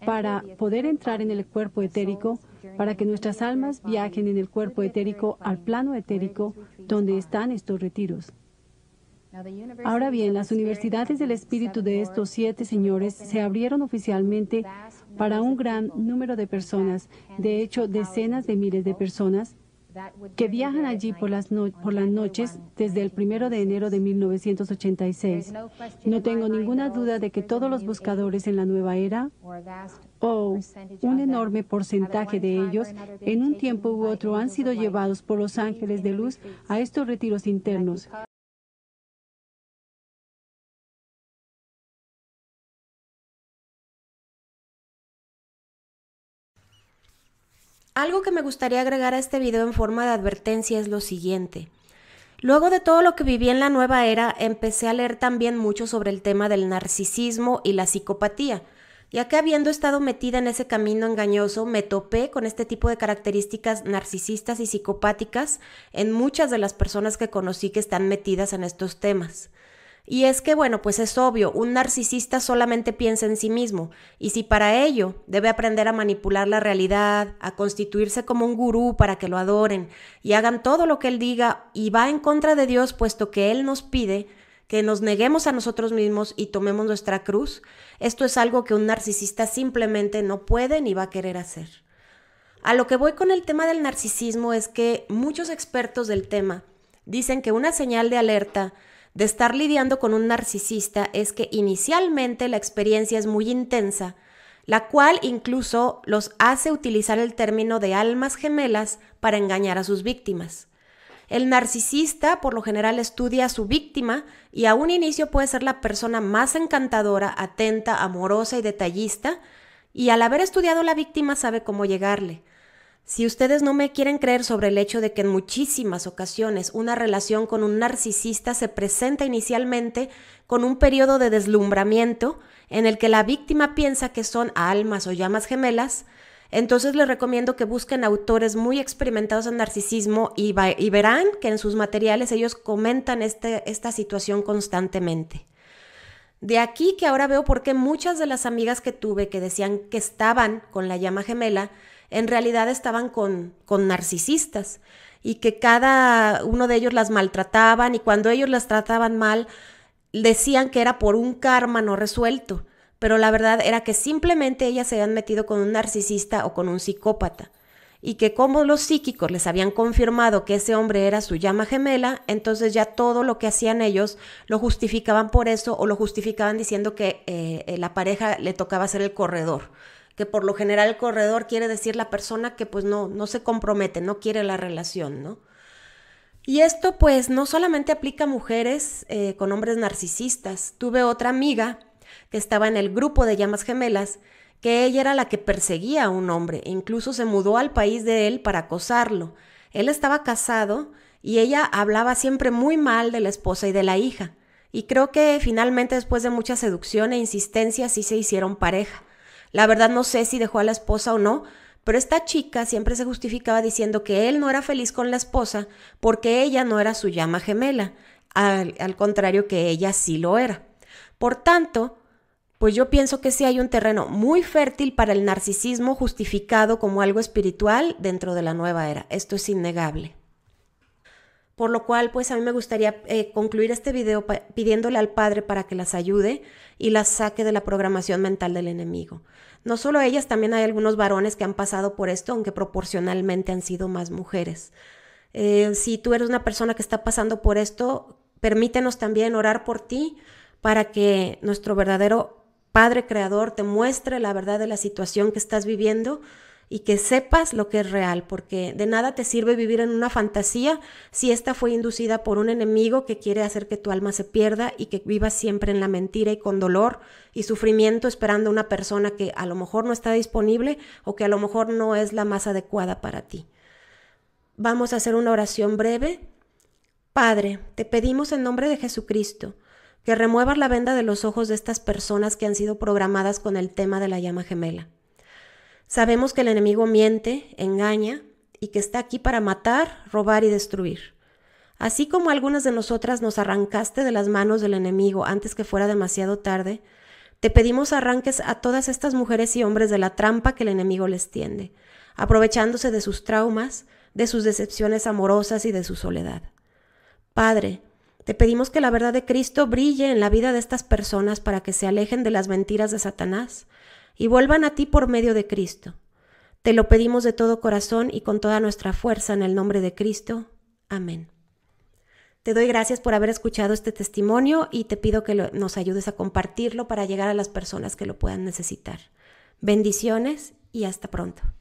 para poder entrar en el cuerpo etérico, para que nuestras almas viajen en el cuerpo etérico al plano etérico donde están estos retiros. Ahora bien, las universidades del espíritu de estos siete señores se abrieron oficialmente para un gran número de personas, de hecho decenas de miles de personas que viajan allí por las, noches desde el primero de enero de 1986. No tengo ninguna duda de que todos los buscadores en la nueva era, o un enorme porcentaje de ellos, en un tiempo u otro han sido llevados por los ángeles de luz a estos retiros internos. Algo que me gustaría agregar a este video en forma de advertencia es lo siguiente. Luego de todo lo que viví en la nueva era, empecé a leer también mucho sobre el tema del narcisismo y la psicopatía, ya que habiendo estado metida en ese camino engañoso, me topé con este tipo de características narcisistas y psicopáticas en muchas de las personas que conocí que están metidas en estos temas. Y es que, bueno, pues es obvio, un narcisista solamente piensa en sí mismo, y si para ello debe aprender a manipular la realidad, a constituirse como un gurú para que lo adoren y hagan todo lo que él diga, y va en contra de Dios puesto que él nos pide que nos neguemos a nosotros mismos y tomemos nuestra cruz, esto es algo que un narcisista simplemente no puede ni va a querer hacer. A lo que voy con el tema del narcisismo es que muchos expertos del tema dicen que una señal de alerta de estar lidiando con un narcisista es que inicialmente la experiencia es muy intensa, la cual incluso los hace utilizar el término de almas gemelas para engañar a sus víctimas. El narcisista por lo general estudia a su víctima y a un inicio puede ser la persona más encantadora, atenta, amorosa y detallista, y al haber estudiado a la víctima sabe cómo llegarle. Si ustedes no me quieren creer sobre el hecho de que en muchísimas ocasiones una relación con un narcisista se presenta inicialmente con un periodo de deslumbramiento en el que la víctima piensa que son almas o llamas gemelas, entonces les recomiendo que busquen autores muy experimentados en narcisismo y, verán que en sus materiales ellos comentan este, esta situación constantemente. De aquí que ahora veo por qué muchas de las amigas que tuve que decían que estaban con la llama gemela, en realidad estaban con, con narcisistas y que cada uno de ellos las maltrataban y cuando ellos las trataban mal decían que era por un karma no resuelto, pero la verdad era que simplemente ellas se habían metido con un narcisista o con un psicópata y que como los psíquicos les habían confirmado que ese hombre era su llama gemela, entonces ya todo lo que hacían ellos lo justificaban por eso o lo justificaban diciendo que eh, eh, la pareja le tocaba ser el corredor que por lo general el corredor quiere decir la persona que pues no, no se compromete, no quiere la relación, ¿no? Y esto pues no solamente aplica a mujeres eh, con hombres narcisistas. Tuve otra amiga que estaba en el grupo de llamas gemelas, que ella era la que perseguía a un hombre e incluso se mudó al país de él para acosarlo. Él estaba casado y ella hablaba siempre muy mal de la esposa y de la hija. Y creo que finalmente después de mucha seducción e insistencia sí se hicieron pareja. La verdad no sé si dejó a la esposa o no, pero esta chica siempre se justificaba diciendo que él no era feliz con la esposa porque ella no era su llama gemela, al, contrario que ella sí lo era. Por tanto, pues yo pienso que sí hay un terreno muy fértil para el narcisismo justificado como algo espiritual dentro de la nueva era. Esto es innegable por lo cual pues a mí me gustaría eh, concluir este video pidiéndole al Padre para que las ayude y las saque de la programación mental del enemigo. No solo ellas, también hay algunos varones que han pasado por esto, aunque proporcionalmente han sido más mujeres. Eh, si tú eres una persona que está pasando por esto, permítenos también orar por ti para que nuestro verdadero Padre Creador te muestre la verdad de la situación que estás viviendo y que sepas lo que es real, porque de nada te sirve vivir en una fantasía si esta fue inducida por un enemigo que quiere hacer que tu alma se pierda y que vivas siempre en la mentira y con dolor y sufrimiento esperando a una persona que a lo mejor no está disponible o que a lo mejor no es la más adecuada para ti. Vamos a hacer una oración breve. Padre, te pedimos en nombre de Jesucristo que remuevas la venda de los ojos de estas personas que han sido programadas con el tema de la llama gemela Sabemos que el enemigo miente, engaña y que está aquí para matar, robar y destruir. Así como algunas de nosotras nos arrancaste de las manos del enemigo antes que fuera demasiado tarde, te pedimos arranques a todas estas mujeres y hombres de la trampa que el enemigo les tiende, aprovechándose de sus traumas, de sus decepciones amorosas y de su soledad. Padre, te pedimos que la verdad de Cristo brille en la vida de estas personas para que se alejen de las mentiras de Satanás, y vuelvan a ti por medio de Cristo. Te lo pedimos de todo corazón y con toda nuestra fuerza en el nombre de Cristo. Amén. Te doy gracias por haber escuchado este testimonio y te pido que nos ayudes a compartirlo para llegar a las personas que lo puedan necesitar. Bendiciones y hasta pronto.